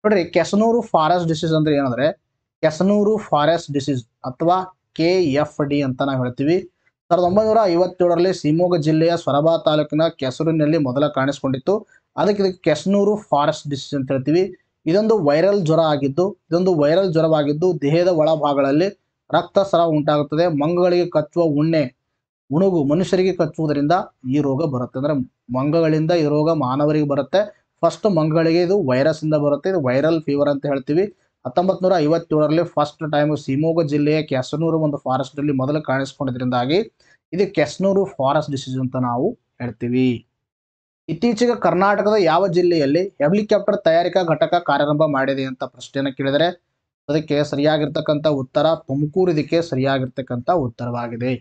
ನೋಡ್ರಿ ಕೆಸನೂರು ಫಾರೆಸ್ಟ್ ಡಿಸೀಸ್ ಅಂದ್ರೆ ಏನಂದ್ರೆ ಕೆಸನೂರು ಫಾರೆಸ್ಟ್ ಡಿಸೀಸ್ ಅಥವಾ ಕೆ ಎಫ್ ಡಿ ಅಂತ ನಾವು ಹೇಳ್ತೀವಿ ಸಾವಿರದ ಒಂಬೈನೂರ ಐವತ್ತೇಳರಲ್ಲಿ ಶಿವಮೊಗ್ಗ ಜಿಲ್ಲೆಯ ಸೊರಬ ತಾಲೂಕಿನ ಕೆಸರಿನಲ್ಲಿ ಮೊದಲ ಕಾಣಿಸಿಕೊಂಡಿತ್ತು ಅದಕ್ಕೆ ಇದಕ್ಕೆ ಕೆಸನೂರು ಫಾರೆಸ್ಟ್ ಡಿಸೀಸ್ ಅಂತ ಹೇಳ್ತೀವಿ ಇದೊಂದು ವೈರಲ್ ಜ್ವರ ಆಗಿದ್ದು ಇದೊಂದು ವೈರಲ್ ಜ್ವರವಾಗಿದ್ದು ದೇಹದ ಒಳಭಾಗಗಳಲ್ಲಿ ರಕ್ತಸ್ರಾವ ಉಂಟಾಗುತ್ತದೆ ಮಂಗಗಳಿಗೆ ಕಚ್ಚುವ ಉಣ್ಣೆ ಉಣುಗು ಮನುಷ್ಯರಿಗೆ ಕಚ್ಚುವುದರಿಂದ ಈ ರೋಗ ಬರುತ್ತೆ ಅಂದರೆ ಮಂಗಗಳಿಂದ ಈ ರೋಗ ಮಾನವರಿಗೆ ಬರುತ್ತೆ ಫಸ್ಟ್ ಮಂಗಗಳಿಗೆ ಇದು ವೈರಸ್ ಇಂದ ಬರುತ್ತೆ ಇದು ವೈರಲ್ ಫೀವರ್ ಅಂತ ಹೇಳ್ತೀವಿ ಹತ್ತೊಂಬತ್ತು ನೂರ ಐವತ್ತೇಳರಲ್ಲಿ ಫಸ್ಟ್ ಟೈಮ್ ಶಿವಮೊಗ್ಗ ಜಿಲ್ಲೆಯ ಕೆಸನೂರು ಒಂದು ಫಾರೆಸ್ಟ್ ಅಲ್ಲಿ ಮೊದಲು ಕಾಣಿಸ್ಕೊಂಡಿದ್ರಿಂದಾಗಿ ಇದು ಕೆಸನೂರು ಫಾರೆಸ್ಟ್ ಡಿಸೀಸ್ ಅಂತ ನಾವು ಹೇಳ್ತೀವಿ ಇತ್ತೀಚೆಗೆ ಕರ್ನಾಟಕದ ಯಾವ ಜಿಲ್ಲೆಯಲ್ಲಿ ಹೆಲಿಕಾಪ್ಟರ್ ತಯಾರಿಕಾ ಘಟಕ ಕಾರ್ಯಾರಂಭ ಮಾಡಿದೆ ಅಂತ ಪ್ರಶ್ನೆಯನ್ನು ಕೇಳಿದರೆ ಅದಕ್ಕೆ ಸರಿಯಾಗಿರ್ತಕ್ಕಂಥ ಉತ್ತರ ತುಮಕೂರು ಇದಕ್ಕೆ ಸರಿಯಾಗಿರ್ತಕ್ಕಂಥ ಉತ್ತರವಾಗಿದೆ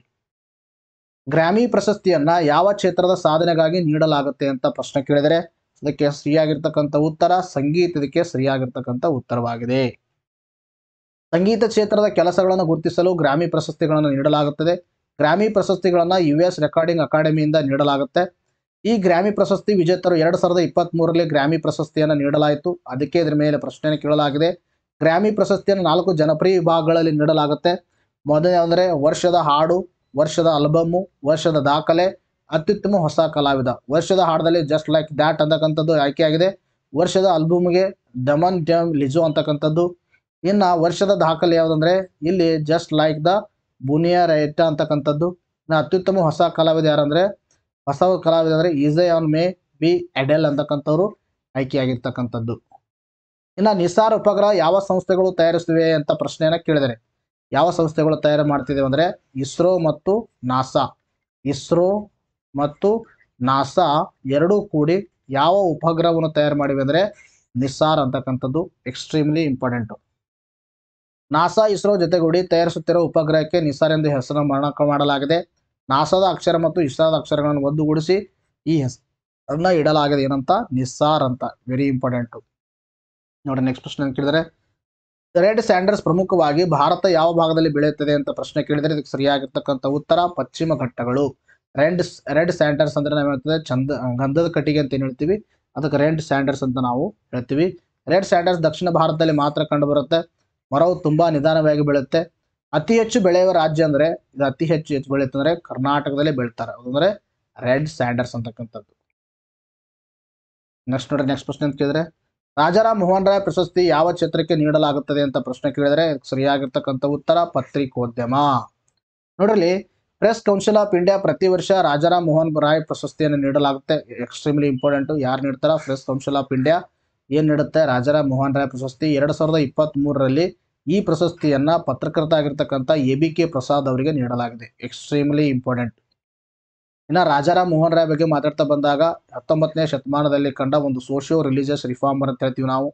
ಗ್ರಾಮಿ ಪ್ರಶಸ್ತಿಯನ್ನ ಯಾವ ಕ್ಷೇತ್ರದ ಸಾಧನೆಗಾಗಿ ನೀಡಲಾಗುತ್ತೆ ಅಂತ ಪ್ರಶ್ನೆ ಕೇಳಿದರೆ ಇದಕ್ಕೆ ಸರಿಯಾಗಿರ್ತಕ್ಕಂಥ ಉತ್ತರ ಸಂಗೀತದಕ್ಕೆ ಸರಿಯಾಗಿರ್ತಕ್ಕಂಥ ಉತ್ತರವಾಗಿದೆ ಸಂಗೀತ ಕ್ಷೇತ್ರದ ಕೆಲಸಗಳನ್ನು ಗುರುತಿಸಲು ಗ್ರಾಮಿ ಪ್ರಶಸ್ತಿಗಳನ್ನು ನೀಡಲಾಗುತ್ತದೆ ಗ್ರಾಮಿ ಪ್ರಶಸ್ತಿಗಳನ್ನು ಯು ಎಸ್ ರೆಕಾರ್ಡಿಂಗ್ ಅಕಾಡೆಮಿಯಿಂದ ನೀಡಲಾಗುತ್ತೆ ಈ ಗ್ರಾಮಿ ಪ್ರಶಸ್ತಿ ವಿಜೇತರು ಎರಡು ಸಾವಿರದ ಇಪ್ಪತ್ತ್ ಮೂರರಲ್ಲಿ ಗ್ರಾಮಿ ಪ್ರಶಸ್ತಿಯನ್ನು ನೀಡಲಾಯಿತು ಅದಕ್ಕೆ ಇದರ ಮೇಲೆ ಪ್ರಶ್ನೆಯನ್ನು ಕೇಳಲಾಗಿದೆ ಗ್ರಾಮಿ ಪ್ರಶಸ್ತಿಯನ್ನು ನಾಲ್ಕು ಜನಪ್ರಿಯ ವಿಭಾಗಗಳಲ್ಲಿ ನೀಡಲಾಗುತ್ತೆ ಮೊದಲನೇ ಅಂದರೆ ವರ್ಷದ ಹಾಡು ವರ್ಷದ ಆಲ್ಬಮ್ಮು ವರ್ಷದ ದಾಖಲೆ ಅತ್ಯುತ್ತಮ ಹೊಸ ಕಲಾವಿದ ವರ್ಷದ ಹಾಡದಲ್ಲಿ ಜಸ್ಟ್ ಲೈಕ್ ದ್ಯಾಟ್ ಅಂತಕ್ಕಂಥದ್ದು ಆಯ್ಕೆಯಾಗಿದೆ ವರ್ಷದ ಆಲ್ಬಮ್ಗೆ ಡಮನ್ ಡಮ್ ಲಿಜೋ ಅಂತಕ್ಕಂಥದ್ದು ಇನ್ನು ವರ್ಷದ ದಾಖಲೆ ಯಾವುದಂದರೆ ಇಲ್ಲಿ ಜಸ್ಟ್ ಲೈಕ್ ದ ಬುನಿಯರ್ ಎಟ್ಟ ಅಂತಕ್ಕಂಥದ್ದು ಇನ್ನು ಅತ್ಯುತ್ತಮ ಹೊಸ ಕಲಾವಿದ ಯಾರಂದ್ರೆ ಹೊಸ ಕಲಾವಿದ ಅಂದರೆ ಈಸೆ ಆನ್ ಮೇ ಬಿ ಎಡೆಲ್ ಅಂತಕ್ಕಂಥವ್ರು ಆಯ್ಕೆಯಾಗಿರ್ತಕ್ಕಂಥದ್ದು ಇನ್ನು ನಿಸಾರ್ ಉಪಗ್ರಹ ಯಾವ ಸಂಸ್ಥೆಗಳು ತಯಾರಿಸುತ್ತಿವೆ ಅಂತ ಪ್ರಶ್ನೆಯನ್ನು ಕೇಳಿದರೆ ಯಾವ ಸಂಸ್ಥೆಗಳು ತಯಾರು ಮಾಡ್ತಿದ್ದೇವೆ ಅಂದರೆ ಇಸ್ರೋ ಮತ್ತು ನಾಸಾ ಇಸ್ರೋ ಮತ್ತು ನಾಸಾ ಎರಡೂ ಕೂಡಿ ಯಾವ ಉಪಗ್ರಹವನ್ನು ತಯಾರು ಮಾಡಿವೆ ಅಂದರೆ ನಿಸ್ಸಾರ್ ಅಂತಕ್ಕಂಥದ್ದು ಎಕ್ಸ್ಟ್ರೀಮ್ಲಿ ಇಂಪಾರ್ಟೆಂಟು ನಾಸಾ ಇಸ್ರೋ ಜೊತೆಗೂಡಿ ತಯಾರಿಸುತ್ತಿರುವ ಉಪಗ್ರಹಕ್ಕೆ ನಿಸಾರ್ ಎಂದು ಹೆಸರು ಮರಣಕ ಮಾಡಲಾಗಿದೆ ನಾಸಾದ ಅಕ್ಷರ ಮತ್ತು ಇಸ್ರಾದ ಅಕ್ಷರಗಳನ್ನು ಒಂದುಗೂಡಿಸಿ ಈ ಹೆಸರನ್ನ ಇಡಲಾಗಿದೆ ಏನಂತ ನಿಸ್ಸಾರ್ ಅಂತ ವೆರಿ ಇಂಪಾರ್ಟೆಂಟು ನೋಡಿ ನೆಕ್ಸ್ಟ್ ಪ್ರಶ್ನೆ ಕೇಳಿದರೆ ರೆಡ್ ಸ್ಯಾಂಡರ್ಸ್ ಪ್ರಮುಖವಾಗಿ ಭಾರತ ಯಾವ ಭಾಗದಲ್ಲಿ ಬೆಳೆಯುತ್ತದೆ ಅಂತ ಪ್ರಶ್ನೆ ಕೇಳಿದರೆ ಇದಕ್ಕೆ ಸರಿಯಾಗಿರ್ತಕ್ಕಂಥ ಉತ್ತರ ಪಶ್ಚಿಮ ಘಟ್ಟಗಳು ರೆಡ್ ರೆಡ್ ಸ್ಯಾಂಡರ್ಸ್ ಅಂದರೆ ಹೇಳ್ತೇವೆ ಚಂದ ಗಂಧದ ಕಟ್ಟಿಗೆ ಅಂತ ಏನು ಹೇಳ್ತೀವಿ ಅದಕ್ಕೆ ರೆಡ್ ಸ್ಯಾಂಡರ್ಸ್ ಅಂತ ನಾವು ಹೇಳ್ತೀವಿ ರೆಡ್ ಸ್ಯಾಂಡರ್ಸ್ ದಕ್ಷಿಣ ಭಾರತದಲ್ಲಿ ಮಾತ್ರ ಕಂಡು ಬರುತ್ತೆ ಮರವು ತುಂಬಾ ನಿಧಾನವಾಗಿ ಬೆಳೆಯುತ್ತೆ ಅತಿ ಹೆಚ್ಚು ಬೆಳೆಯುವ ರಾಜ್ಯ ಅಂದ್ರೆ ಇದು ಅತಿ ಹೆಚ್ಚು ಹೆಚ್ಚು ಬೆಳೆಯುತ್ತೆ ಅಂದರೆ ಕರ್ನಾಟಕದಲ್ಲಿ ಬೆಳಿತಾರೆ ಅಂದರೆ ರೆಡ್ ಸ್ಯಾಂಡರ್ಸ್ ಅಂತಕ್ಕಂಥದ್ದು ನೆಕ್ಸ್ಟ್ ನೋಡ್ರಿ ನೆಕ್ಸ್ಟ್ ಪ್ರಶ್ನೆ ಅಂತ ಕೇಳಿದ್ರೆ ರಾಜಾರಾಮ್ ಮೋಹನ್ ರಾಯ್ ಪ್ರಶಸ್ತಿ ಯಾವ ಕ್ಷೇತ್ರಕ್ಕೆ ನೀಡಲಾಗುತ್ತದೆ ಅಂತ ಪ್ರಶ್ನೆ ಕೇಳಿದ್ರೆ ಸರಿಯಾಗಿರ್ತಕ್ಕಂಥ ಉತ್ತರ ಪತ್ರಿಕೋದ್ಯಮ ನೋಡ್ರಿ ಪ್ರೆಸ್ ಕೌನ್ಸಿಲ್ ಆಫ್ ಇಂಡಿಯಾ ಪ್ರತಿ ವರ್ಷ ರಾಜಾರಾಮ್ ಮೋಹನ್ ರಾಯ್ ಪ್ರಶಸ್ತಿಯನ್ನು ನೀಡಲಾಗುತ್ತೆ ಎಕ್ಸ್ಟ್ರೀಮ್ಲಿ ಇಂಪಾರ್ಟೆಂಟ್ ಯಾರು ನೀಡ್ತಾರ ಪ್ರೆಸ್ ಕೌನ್ಸಿಲ್ ಆಫ್ ಇಂಡಿಯಾ ಏನು ನೀಡುತ್ತೆ ರಾಜಾರಾಮ್ ಮೋಹನ್ ರಾಯ್ ಪ್ರಶಸ್ತಿ ಎರಡು ಸಾವಿರದ ಇಪ್ಪತ್ತ್ಮೂರರಲ್ಲಿ ಈ ಪ್ರಶಸ್ತಿಯನ್ನು ಪತ್ರಕರ್ತ ಆಗಿರ್ತಕ್ಕಂಥ ಎ ಬಿ ಕೆ ಪ್ರಸಾದ್ ಅವರಿಗೆ ನೀಡಲಾಗಿದೆ ಎಕ್ಸ್ಟ್ರೀಮ್ಲಿ ಇಂಪಾರ್ಟೆಂಟ್ ಇನ್ನು ರಾಜಾರಾಮ್ ಮೋಹನ್ ರಾಯ್ ಬಗ್ಗೆ ಮಾತಾಡ್ತಾ ಬಂದಾಗ ಹತ್ತೊಂಬತ್ತನೇ ಶತಮಾನದಲ್ಲಿ ಕಂಡ ಒಂದು ಸೋಷಿಯೋ ರಿಲಿಜಿಯಸ್ ರಿಫಾರ್ಮರ್ ಅಂತ ಹೇಳ್ತೀವಿ ನಾವು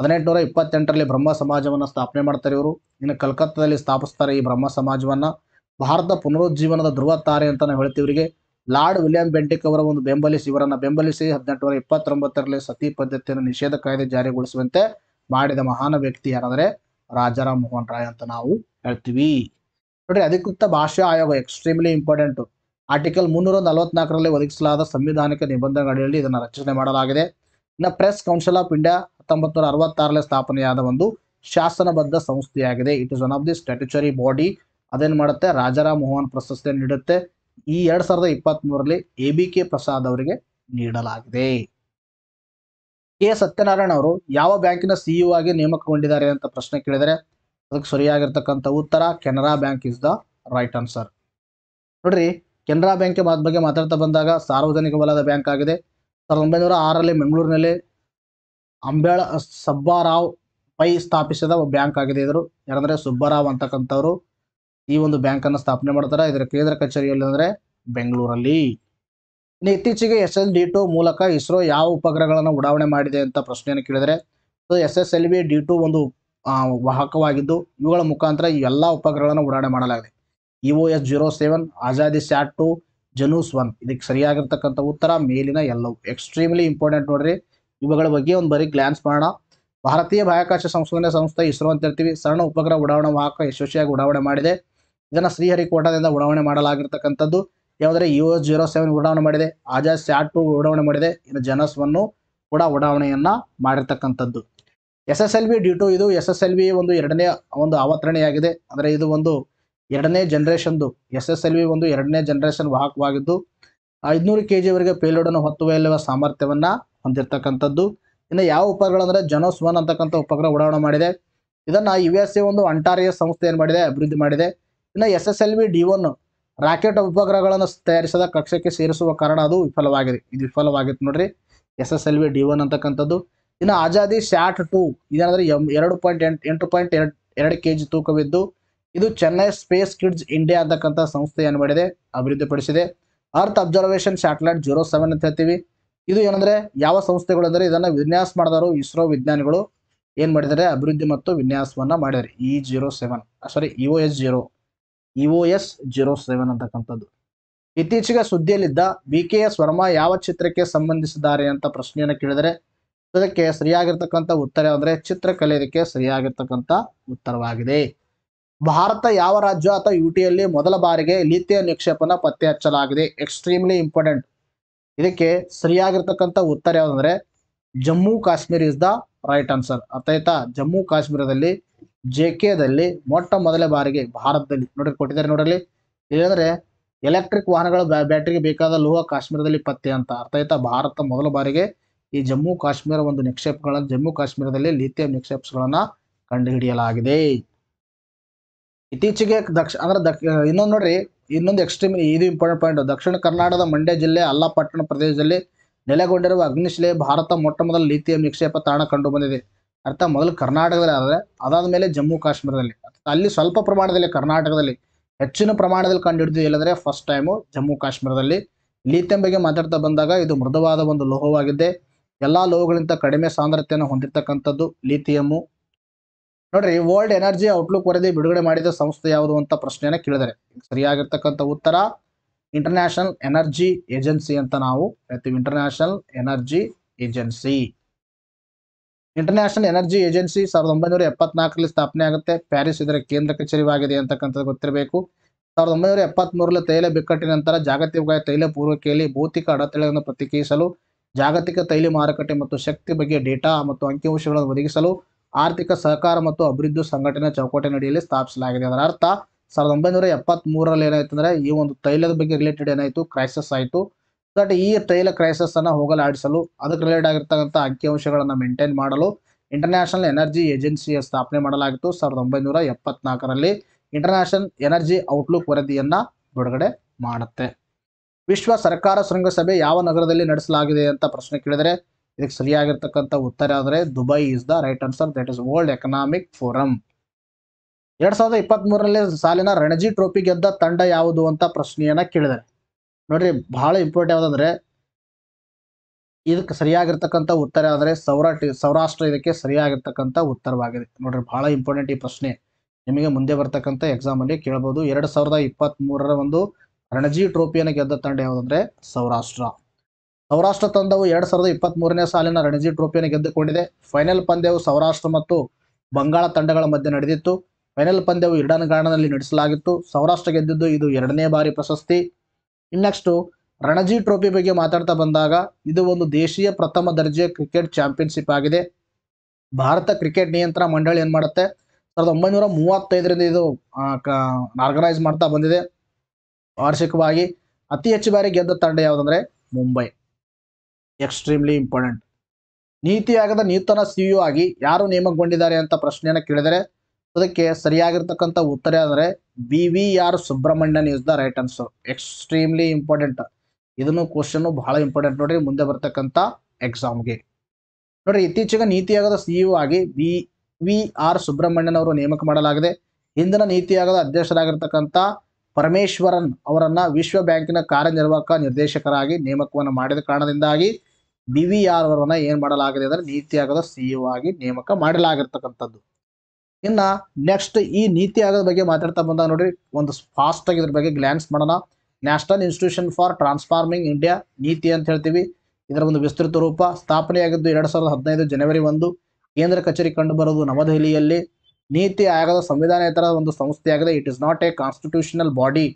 ಹದಿನೆಂಟುನೂರ ಇಪ್ಪತ್ತೆಂಟರಲ್ಲಿ ಬ್ರಹ್ಮ ಸಮಾಜವನ್ನು ಸ್ಥಾಪನೆ ಮಾಡ್ತಾರೆ ಇವರು ಇನ್ನು ಕಲ್ಕತ್ತಾದಲ್ಲಿ ಸ್ಥಾಪಿಸ್ತಾರೆ ಈ ಬ್ರಹ್ಮ ಸಮಾಜವನ್ನು ಭಾರತ ಪುನರುಜ್ಜೀವನದ ಧ್ರುವ ತಾರೆ ಅಂತ ನಾವು ಹೇಳ್ತೀವಿ ಇವರಿಗೆ ಲಾರ್ಡ್ ವಿಲಿಯಂ ಬೆಂಟಿಕ್ ಅವರ ಒಂದು ಬೆಂಬಲಿಸಿ ಇವರನ್ನ ಬೆಂಬಲಿಸಿ ಹದಿನೆಂಟು ನೂರ ಇಪ್ಪತ್ತೊಂಬತ್ತರಲ್ಲಿ ಸತಿ ಪದ್ಧತಿಯನ್ನು ನಿಷೇಧ ಕಾಯ್ದೆ ಜಾರಿಗೊಳಿಸುವಂತೆ ಮಾಡಿದ ಮಹಾನ್ ವ್ಯಕ್ತಿ ಯಾರಂದ್ರೆ ರಾಜಾರಾಮ್ ಮೋಹನ್ ರಾಯ್ ಅಂತ ನಾವು ಹೇಳ್ತೀವಿ ನೋಡ್ರಿ ಅಧಿಕೃತ ಭಾಷಾ ಆಯೋಗ ಎಕ್ಸ್ಟ್ರೀಮ್ಲಿ ಇಂಪಾರ್ಟೆಂಟ್ ಆರ್ಟಿಕಲ್ ಮುನ್ನೂರ ನಲವತ್ನಾಲ್ಕರಲ್ಲಿ ಒದಗಿಸಲಾದ ಸಂವಿಧಾನಿಕ ಅಡಿಯಲ್ಲಿ ಇದನ್ನು ರಚನೆ ಮಾಡಲಾಗಿದೆ ಇನ್ನು ಪ್ರೆಸ್ ಕೌನ್ಸಿಲ್ ಆಫ್ ಇಂಡಿಯಾ ಹತ್ತೊಂಬತ್ತು ನೂರ ಅರವತ್ತಾರಲ್ಲಿ ಸ್ಥಾಪನೆಯಾದ ಒಂದು ಶಾಸನಬದ್ಧ ಸಂಸ್ಥೆಯಾಗಿದೆ it is one of the statutory body ಅದೇನು ಮಾಡುತ್ತೆ ರಾಜಾರಾಮ್ ಮೋಹನ್ ಪ್ರಶಸ್ತಿ ನೀಡುತ್ತೆ ಈ ಎರಡ್ ಸಾವಿರದ ಇಪ್ಪತ್ತ್ ಮೂರಲ್ಲಿ ಎ ಬಿ ಕೆ ಪ್ರಸಾದ್ ಅವರಿಗೆ ನೀಡಲಾಗಿದೆ ಕೆ ಸತ್ಯನಾರಾಯಣ ಅವರು ಯಾವ ಬ್ಯಾಂಕಿನ ಸಿಇಒ ಆಗಿ ನೇಮಕಗೊಂಡಿದ್ದಾರೆ ಅಂತ ಪ್ರಶ್ನೆ ಕೇಳಿದರೆ ಅದಕ್ಕೆ ಸರಿಯಾಗಿರ್ತಕ್ಕಂಥ ಉತ್ತರ Canara bank is the right answer ನೋಡ್ರಿ ಕೆನರಾ ಬ್ಯಾಂಕ್ ಬಗ್ಗೆ ಮಾತಾಡ್ತಾ ಬಂದಾಗ ಸಾರ್ವಜನಿಕ ವಲಯದ ಬ್ಯಾಂಕ್ ಆಗಿದೆ ಸಾವಿರದ ಒಂಬೈನೂರ ಆರರಲ್ಲಿ ಬೆಂಗಳೂರಿನಲ್ಲಿ ಅಂಬೇಳ ಸಬ್ಬಾರಾವ್ ಪೈ ಸ್ಥಾಪಿಸಿದ ಬ್ಯಾಂಕ್ ಆಗಿದೆ ಇದ್ರು ಯಾರಂದ್ರೆ ಸುಬ್ಬಾರಾವ್ ಅಂತಕ್ಕಂಥವ್ರು ಈ ಒಂದು ಬ್ಯಾಂಕ್ ಅನ್ನು ಸ್ಥಾಪನೆ ಮಾಡ್ತಾರೆ ಇದರ ಕೇಂದ್ರ ಕಚೇರಿಯಲ್ಲಿ ಅಂದ್ರೆ ಬೆಂಗಳೂರಲ್ಲಿ ಇನ್ನು ಇತ್ತೀಚೆಗೆ ಎಸ್ ಎಲ್ ಡಿ ಟು ಮೂಲಕ ಇಸ್ರೋ ಯಾವ ಉಪಗ್ರಹಗಳನ್ನು ಉಡಾವಣೆ ಮಾಡಿದೆ ಅಂತ ಪ್ರಶ್ನೆಯನ್ನು ಕೇಳಿದರೆ S S L B D two ಒಂದು ವಾಹಕವಾಗಿದ್ದು ಇವುಗಳ ಮುಖಾಂತರ ಈ ಎಲ್ಲ ಉಪಗ್ರಹಗಳನ್ನು ಉಡಾವಣೆ ಮಾಡಲಾಗಿದೆ E O S zero seven Azaadi sat two Janus one ಇದಕ್ಕೆ ಸರಿಯಾಗಿರ್ತಕ್ಕಂಥ ಉತ್ತರ ಮೇಲಿನ ಎಲ್ಲವು ಎಕ್ಸ್ಟ್ರೀಮ್ಲಿ ಇಂಪಾರ್ಟೆಂಟ್ ನೋಡ್ರಿ ಇವುಗಳ ಬಗ್ಗೆ ಒಂದು ಬರೀ ಗ್ಲಾನ್ಸ್ ಮಾಡೋಣ ಭಾರತೀಯ ಬಾಹ್ಯಾಕಾಶ ಸಂಶೋಧನೆ ಸಂಸ್ಥೆ ಇಸ್ರೋ ಅಂತ ಹೇಳ್ತೀವಿ ಸಣ್ಣ ಉಪಗ್ರಹ ಉಡಾವಣಾ ವಾಹಕ ಯಶಸ್ವಿಯಾಗಿ ಉಡಾವಣೆ ಮಾಡಿದೆ ಇದನ್ನು ಶ್ರೀಹರಿಕೋಟಾದಿಂದ ಉಡಾವಣೆ ಮಾಡಲಾಗಿರ್ತಕ್ಕಂಥದ್ದು ಯಾವುದರೆ ಯು ಎಸ್ ಜೀರೋ ಸೆವೆನ್ ಉಡಾವಣೆ ಮಾಡಿದೆ ಆಜಾ ಸ್ಯಾಟ್ ಟು ಉಡಾವಣೆ ಮಾಡಿದೆ ಇನ್ನು ಜನಸ್ವನ್ನು ಕೂಡ ಉಡಾವಣೆಯನ್ನ ಮಾಡಿರ್ತಕ್ಕಂಥದ್ದು S S L V D two ಇದು ಎಸ್ ಎಸ್ ಎಲ್ ವಿ ಒಂದು ಎರಡನೇ ಒಂದು ಅವತರಣೆಯಾಗಿದೆ ಅಂದರೆ ಇದು ಒಂದು ಎರಡನೇ ಜನರೇಷನ್ದು ಎಸ್ ಎಸ್ ಎಲ್ ವಿ ಒಂದು ಎರಡನೇ ಜನರೇಷನ್ ವಾಹಕವಾಗಿದ್ದು ಐದುನೂರು ಕೆ ವರೆಗೆ ಪೇಲೋಡನ್ನು ಹೊತ್ತುವ ಸಾಮರ್ಥ್ಯವನ್ನ ಸಾಮರ್ಥ್ಯವನ್ನ ಹೊಂದಿರತಕ್ಕಂಥದ್ದು ಇನ್ನು ಯಾವ ಉಪಗ್ರಹ ಅಂದ್ರೆ ಜನೋಸ್ ಒನ್ ಅಂತಕ್ಕಂಥ ಉಪಗ್ರಹ ಉಡಾವಣೆ ಮಾಡಿದೆ ಇದನ್ನು ಯು ಎಸ್ ಎ ಒಂದು ಅಂಟಾರಿಯ ಸಂಸ್ಥೆ ಏನು ಮಾಡಿದೆ ಅಭಿವೃದ್ಧಿ ಮಾಡಿದೆ ಇನ್ನು S S L V D one rocket ಉಪಗ್ರಹಗಳನ್ನು ತಯಾರಿಸದ ಕಕ್ಷಕ್ಕೆ ಸೇರಿಸುವ ಕಾರಣ ಅದು ವಿಫಲವಾಗಿದೆ ಇದು ವಿಫಲವಾಗಿತ್ತು ನೋಡ್ರಿ S S L V D one ಅಂತಕ್ಕಂಥದ್ದು ಇನ್ನು ಆಜಾದಿ ಶ್ಯಾಟ್ ಟೂ ಇದೇನಂದ್ರೆ ಎರಡು ಪಾಯಿಂಟ್ ಎಂಟು ಎಂಟು ಪಾಯಿಂಟ್ ಎರಡು ಎರಡು ಕೆ ಜಿ ತೂಕವಿದ್ದು ಇದು ಚೆನ್ನೈ ಸ್ಪೇಸ್ ಕಿಡ್ಸ್ ಇಂಡಿಯಾ ಅಂತಕ್ಕಂಥ ಸಂಸ್ಥೆ ಏನು ಮಾಡಿದೆ ಅಭಿವೃದ್ಧಿಪಡಿಸಿದೆ earth observation satellite zero seven ಅಂತ ಹೇಳ್ತೀವಿ ಇದು ಏನಂದ್ರೆ ಯಾವ ಸಂಸ್ಥೆಗಳು ಅಂದ್ರೆ ಇದನ್ನ ವಿನ್ಯಾಸ ಮಾಡಿದಾರು ಇಸ್ರೋ ವಿಜ್ಞಾನಿಗಳು ಏನ್ ಮಾಡಿದ್ದಾರೆ ಅಭಿವೃದ್ಧಿ ಮತ್ತು ವಿನ್ಯಾಸವನ್ನ ಮಾಡಿದ್ದಾರೆ E zero seven sorry E O S zero E O S zero seven ಅಂತಕ್ಕಂಥದ್ದು ಇತ್ತೀಚೆಗೆ ಸುದ್ದಿಯಲ್ಲಿದ್ದ ಬಿ ಕೆ ಎಸ್ ವರ್ಮಾ ಯಾವ ಚಿತ್ರಕ್ಕೆ ಸಂಬಂಧಿಸಿದ್ದಾರೆ ಅಂತ ಪ್ರಶ್ನೆಯನ್ನು ಕೇಳಿದರೆ ಅದಕ್ಕೆ ಸರಿಯಾಗಿರ್ತಕ್ಕಂಥ ಉತ್ತರ ಅಂದರೆ ಚಿತ್ರಕಲೆ ಇದಕ್ಕೆ ಸರಿಯಾಗಿರ್ತಕ್ಕಂಥ ಉತ್ತರವಾಗಿದೆ ಭಾರತ ಯಾವ ರಾಜ್ಯ ಅಥವಾ ಯು ಟಿಯಲ್ಲಿ ಮೊದಲ ಬಾರಿಗೆ ಲಿಥಿಯ ನಿಕ್ಷೇಪನ ಪತ್ತೆ ಹಚ್ಚಲಾಗಿದೆ ಎಕ್ಸ್ಟ್ರೀಮ್ಲಿ ಇಂಪಾರ್ಟೆಂಟ್ ಇದಕ್ಕೆ ಸರಿಯಾಗಿರ್ತಕ್ಕಂಥ ಉತ್ತರ ಯಾವುದಂದ್ರೆ Jammu Kashmir is the right answer ಆಯ್ತಾ ಜಮ್ಮು ಕಾಶ್ಮೀರದಲ್ಲಿ ಜೆ ಕೆದಲ್ಲಿ ಮೊಟ್ಟ ಮೊದಲ ಬಾರಿಗೆ ಭಾರತದಲ್ಲಿ ನೋಡ್ರಿ ಕೊಟ್ಟಿದ್ದಾರೆ ನೋಡ್ರಲ್ಲಿ ಏನಂದ್ರೆ ಎಲೆಕ್ಟ್ರಿಕ್ ವಾಹನಗಳ ಬ್ಯಾಟರಿಗೆ ಬೇಕಾದ ಲೋಹ ಕಾಶ್ಮೀರದಲ್ಲಿ ಪತ್ತೆ ಅಂತ ಅರ್ಥ ಆಯ್ತಾ ಭಾರತ ಮೊದಲ ಬಾರಿಗೆ ಈ ಜಮ್ಮು ಕಾಶ್ಮೀರ ಒಂದು ನಿಕ್ಷೇಪಗಳನ್ನು ಜಮ್ಮು ಕಾಶ್ಮೀರದಲ್ಲಿ ಲಿಥಿಯಂ ನಿಕ್ಷೇಪಗಳನ್ನ ಕಂಡುಹಿಡಿಯಲಾಗಿದೆ ಇತ್ತೀಚೆಗೆ ದಕ್ಷ ಅಂದ್ರೆ ದಕ್ಷ ಇನ್ನೊಂದು ನೋಡ್ರಿ ಇನ್ನೊಂದು ಎಕ್ಸ್ಟ್ರೀಮ್ ಇದು ಇಂಪಾರ್ಟೆಂಟ್ ಪಾಯಿಂಟ್ ದಕ್ಷಿಣ ಕರ್ನಾಟಕದ ಮಂಡ್ಯ ಜಿಲ್ಲೆ ಅಲ್ಲಾಪಟ್ಟಣ ಪ್ರದೇಶದಲ್ಲಿ ನೆಲೆಗೊಂಡಿರುವ ಅಗ್ನಿಶಿಲೆ ಭಾರತ ಮೊಟ್ಟ ಮೊದಲ ಲಿಥಿಯಂ ನಿಕ್ಷೇಪ ತಾಣ ಕಂಡು ಬಂದಿದೆ ಅರ್ಥ ಮೊದಲು ಕರ್ನಾಟಕದಲ್ಲಿ ಆದರೆ ಅದಾದ ಮೇಲೆ ಜಮ್ಮು ಕಾಶ್ಮೀರದಲ್ಲಿ ಅಲ್ಲಿ ಸ್ವಲ್ಪ ಪ್ರಮಾಣದಲ್ಲಿ ಕರ್ನಾಟಕದಲ್ಲಿ ಹೆಚ್ಚಿನ ಪ್ರಮಾಣದಲ್ಲಿ ಕಂಡುಹಿಡಿದು ಇಲ್ಲದ್ರೆ ಫಸ್ಟ್ ಟೈಮು ಜಮ್ಮು ಕಾಶ್ಮೀರದಲ್ಲಿ ಲೀಥಿಯಂ ಬಗ್ಗೆ ಮಾತಾಡ್ತಾ ಬಂದಾಗ ಇದು ಮೃದುವಾದ ಒಂದು ಲೋಹವಾಗಿದೆ ಎಲ್ಲ ಲೋಹಗಳಿಂದ ಕಡಿಮೆ ಸಾಂದ್ರತೆಯನ್ನು ಹೊಂದಿರತಕ್ಕಂಥದ್ದು ಲೀಥಿಯಮ್ಮು ನೋಡ್ರಿ ವರ್ಲ್ಡ್ ಎನರ್ಜಿ ಔಟ್ಲುಕ್ ವರದಿ ಬಿಡುಗಡೆ ಮಾಡಿದ ಸಂಸ್ಥೆ ಯಾವುದು ಅಂತ ಪ್ರಶ್ನೆಯನ್ನು ಕೇಳಿದರೆ ಸರಿಯಾಗಿರ್ತಕ್ಕಂಥ ಉತ್ತರ ಇಂಟರ್ನ್ಯಾಷನಲ್ ಎನರ್ಜಿ ಏಜೆನ್ಸಿ ಅಂತ ನಾವು ಹೇಳ್ತೀವಿ international energy agency international energy agency ಸಾವಿರದ ಒಂಬೈನೂರ ಎಪ್ಪತ್ನಾಲ್ಕರಲ್ಲಿ ಸ್ಥಾಪನೆ ಆಗುತ್ತೆ ಪ್ಯಾರಿಸ್ ಇದರ ಕೇಂದ್ರ ಕಚೇರಿವಾಗಿದೆ ಅಂತಕ್ಕಂಥದ್ದು ಗೊತ್ತಿರಬೇಕು ಸಾವಿರದ ಒಂಬೈನೂರ ಎಪ್ಪತ್ಮೂರರಲ್ಲಿ ತೈಲ ಬಿಕ್ಕಟ್ಟಿನ ನಂತರ ಜಾಗತಿಕ ತೈಲ ಪೂರ್ವಕೆಯಲ್ಲಿ ಭೌತಿಕ ಅಡತಳೆಯನ್ನು ಪ್ರತಿಕ್ರಿಯಿಸಲು ಜಾಗತಿಕ ತೈಲ ಮಾರುಕಟ್ಟೆ ಮತ್ತು ಶಕ್ತಿ ಬಗ್ಗೆ ಡೇಟಾ ಮತ್ತು ಅಂಕಿಅಂಶಗಳನ್ನು ಒದಗಿಸಲು ಆರ್ಥಿಕ ಸಹಕಾರ ಮತ್ತು ಅಭಿವೃದ್ಧಿ ಸಂಘಟನೆ ಅಡಿಯಲ್ಲಿ ಸ್ಥಾಪಿಸಲಾಗಿದೆ ಅದರ ಅರ್ಥ ಸಾವಿರದ ಒಂಬೈನೂರ ಎಪ್ಪತ್ತ್ ಮೂರರಲ್ಲಿ ಏನಾಯ್ತು ಅಂದರೆ ಈ ಒಂದು ತೈಲದ ಬಗ್ಗೆ ರಿಲೇಟೆಡ್ ಏನಾಯಿತು ಕ್ರೈಸಿಸ್ ಆಯಿತು ದಟ್ ಈ ತೈಲ ಕ್ರೈಸಸ್ ಅನ್ನು ಹೋಗಲಾಡಿಸಲು ಅದಕ್ಕೆ ರಿಲೇಟ್ ಆಗಿರ್ತಕ್ಕಂಥ ಅಂಕಿಅಂಶಗಳನ್ನು ಮೇಂಟೈನ್ ಮಾಡಲು ಇಂಟರ್ನ್ಯಾಷನಲ್ ಎನರ್ಜಿ ಏಜೆನ್ಸಿಯ ಸ್ಥಾಪನೆ ಮಾಡಲಾಗಿತ್ತು ಸಾವಿರದ ಒಂಬೈನೂರ ಎಪ್ಪತ್ನಾಲ್ಕರಲ್ಲಿ ಇಂಟರ್ನ್ಯಾಷನಲ್ ಎನರ್ಜಿ ಔಟ್ಲುಕ್ ವರದಿಯನ್ನು ಬಿಡುಗಡೆ ಮಾಡುತ್ತೆ ವಿಶ್ವ ಸರ್ಕಾರ ಶೃಂಗಸಭೆ ಯಾವ ನಗರದಲ್ಲಿ ನಡೆಸಲಾಗಿದೆ ಅಂತ ಪ್ರಶ್ನೆ ಕೇಳಿದರೆ ಇದಕ್ಕೆ ಸರಿಯಾಗಿರ್ತಕ್ಕಂಥ ಉತ್ತರ ಆದರೆ Dubai is the right answer that is world economic forum ಎರಡ್ ಸಾವಿರದ ಇಪ್ಪತ್ತ್ ಮೂರರಲ್ಲಿ ಸಾಲಿನ ರಣಜಿ ಟ್ರೋಫಿ ಗೆದ್ದ ತಂಡ ಯಾವುದು ಅಂತ ಪ್ರಶ್ನೆಯನ್ನ ಕೇಳಿದೆ ನೋಡ್ರಿ ಬಹಳ ಇಂಪಾರ್ಟೆಂಟ್ ಯಾವ್ದಂದ್ರೆ ಇದಕ್ಕೆ ಸರಿಯಾಗಿರ್ತಕ್ಕಂಥ ಉತ್ತರ ಆದರೆ ಸೌರಾಷ್ಟ್ರ ಸೌರಾಷ್ಟ್ರ ಇದಕ್ಕೆ ಸರಿಯಾಗಿರ್ತಕ್ಕಂಥ ಉತ್ತರವಾಗಿದೆ ನೋಡ್ರಿ ಬಹಳ ಇಂಪಾರ್ಟೆಂಟ್ ಈ ಪ್ರಶ್ನೆ ನಿಮಗೆ ಮುಂದೆ ಬರ್ತಕ್ಕಂಥ ಎಕ್ಸಾಮ್ ಅಲ್ಲಿ ಕೇಳಬಹುದು ಎರಡ್ ಸಾವಿರದ ಇಪ್ಪತ್ತ್ ಮೂರರ ಒಂದು ರಣಜಿ ಟ್ರೋಫಿಯನ್ನು ಗೆದ್ದ ತಂಡ ಯಾವುದಂದ್ರೆ ಸೌರಾಷ್ಟ್ರ ಸೌರಾಷ್ಟ್ರ ತಂಡವು ಎರಡ್ ಸಾವಿರದ ಇಪ್ಪತ್ತ್ ಮೂರನೇ ಸಾಲಿನ ರಣಜಿ ಟ್ರೋಫಿಯನ್ನು ಗೆದ್ದುಕೊಂಡಿದೆ ಫೈನಲ್ ಪಂದ್ಯವು ಸೌರಾಷ್ಟ್ರ ಮತ್ತು ಬಂಗಾಳ ತಂಡಗಳ ಮಧ್ಯೆ ನಡೆದಿತ್ತು ಫೈನಲ್ ಪಂದ್ಯವು ಇಡನ್ ಗಾರ್ಡನ್ನಲ್ಲಿ ನಡೆಸಲಾಗಿತ್ತು ಸೌರಾಷ್ಟ್ರ ಗೆದ್ದಿದ್ದು ಇದು ಎರಡನೇ ಬಾರಿ ಪ್ರಶಸ್ತಿ ಇನ್ನು ನೆಕ್ಸ್ಟು ರಣಜಿ ಟ್ರೋಫಿ ಬಗ್ಗೆ ಮಾತಾಡ್ತಾ ಬಂದಾಗ ಇದು ಒಂದು ದೇಶೀಯ ಪ್ರಥಮ ದರ್ಜೆಯ ಕ್ರಿಕೆಟ್ ಚಾಂಪಿಯನ್ಶಿಪ್ ಆಗಿದೆ ಭಾರತ ಕ್ರಿಕೆಟ್ ನಿಯಂತ್ರಣ ಮಂಡಳಿ ಏನು ಮಾಡುತ್ತೆ ಸಾವಿರದ ಒಂಬೈನೂರ ಮೂವತ್ತೈದರಿಂದ ಇದು ಆರ್ಗನೈಸ್ ಮಾಡ್ತಾ ಬಂದಿದೆ ವಾರ್ಷಿಕವಾಗಿ ಅತಿ ಹೆಚ್ಚು ಬಾರಿ ಗೆದ್ದ ತಂಡ ಯಾವುದಂದ್ರೆ ಮುಂಬೈ ಎಕ್ಸ್ಟ್ರೀಮ್ಲಿ ಇಂಪಾರ್ಟೆಂಟ್ ನೀತಿ ಆಗದ ನೂತನ ಸಿಇಒ e ಆಗಿ ಯಾರು ನೇಮಕಗೊಂಡಿದ್ದಾರೆ ಅಂತ ಪ್ರಶ್ನೆಯನ್ನು ಕೇಳಿದರೆ ಅದಕ್ಕೆ ಸರಿಯಾಗಿರ್ತಕ್ಕಂಥ ಉತ್ತರ ಅಂದರೆ B V R Subrahmanyam is the right answer extremely important ಇದನ್ನು ಕ್ವಶನ್ ಬಹಳ ಇಂಪಾರ್ಟೆಂಟ್ ನೋಡ್ರಿ ಮುಂದೆ ಬರ್ತಕ್ಕಂಥ ಎಕ್ಸಾಮ್ಗೆ ನೋಡ್ರಿ ಇತ್ತೀಚೆಗೆ ನೀತಿ ಆಯೋಗದ ಸಿಇಒ e ಆಗಿ ಬಿ ವಿ ಆರ್ ಸುಬ್ರಹ್ಮಣ್ಯನ್ ಅವರು ನೇಮಕ ಮಾಡಲಾಗಿದೆ ಇಂದಿನ ನೀತಿ ಆಯೋಗದ ಅಧ್ಯಕ್ಷರಾಗಿರ್ತಕ್ಕಂಥ ಪರಮೇಶ್ವರನ್ ಅವರನ್ನ ವಿಶ್ವ ಬ್ಯಾಂಕಿನ ಕಾರ್ಯನಿರ್ವಾಹಕ ನಿರ್ದೇಶಕರಾಗಿ ನೇಮಕವನ್ನು ಮಾಡಿದ ಕಾರಣದಿಂದಾಗಿ ಬಿ ವಿ ಆರ್ ಅವರನ್ನ ಏನ್ ಮಾಡಲಾಗಿದೆ ಅಂದ್ರೆ ನೀತಿ ಆಯೋಗದ ಸಿಇಒ e ಆಗಿ ನೇಮಕ ಮಾಡಲಾಗಿರ್ತಕ್ಕಂಥದ್ದು ಇನ್ನ ನೆಕ್ಸ್ಟ್ ಈ ನೀತಿ ಆಯೋಗದ ಬಗ್ಗೆ ಮಾತಾಡ್ತಾ ಬಂದಾಗ ನೋಡಿ ಒಂದು ಆಗಿ ಇದ್ರ ಬಗ್ಗೆ ಗ್ಲ್ಯಾನ್ಸ್ ಮಾಡೋಣ national institution for transforming India NITI ಅಂತ ಹೇಳ್ತೀವಿ ಇದರ ಒಂದು ವಿಸ್ತೃತ ರೂಪ ಸ್ಥಾಪನೆಯಾಗಿದ್ದು ಎರಡು ಸಾವಿರದ ಹದಿನೈದು ಜನವರಿ ಒಂದು ಕೇಂದ್ರ ಕಚೇರಿ ಕಂಡುಬರೋದು ನವದೆಹಲಿಯಲ್ಲಿ ನೀತಿ ಆಯೋಗದ ಸಂವಿಧಾನೇತರ ಒಂದು ಸಂಸ್ಥೆಯಾಗಿದೆ it is not a constitutional body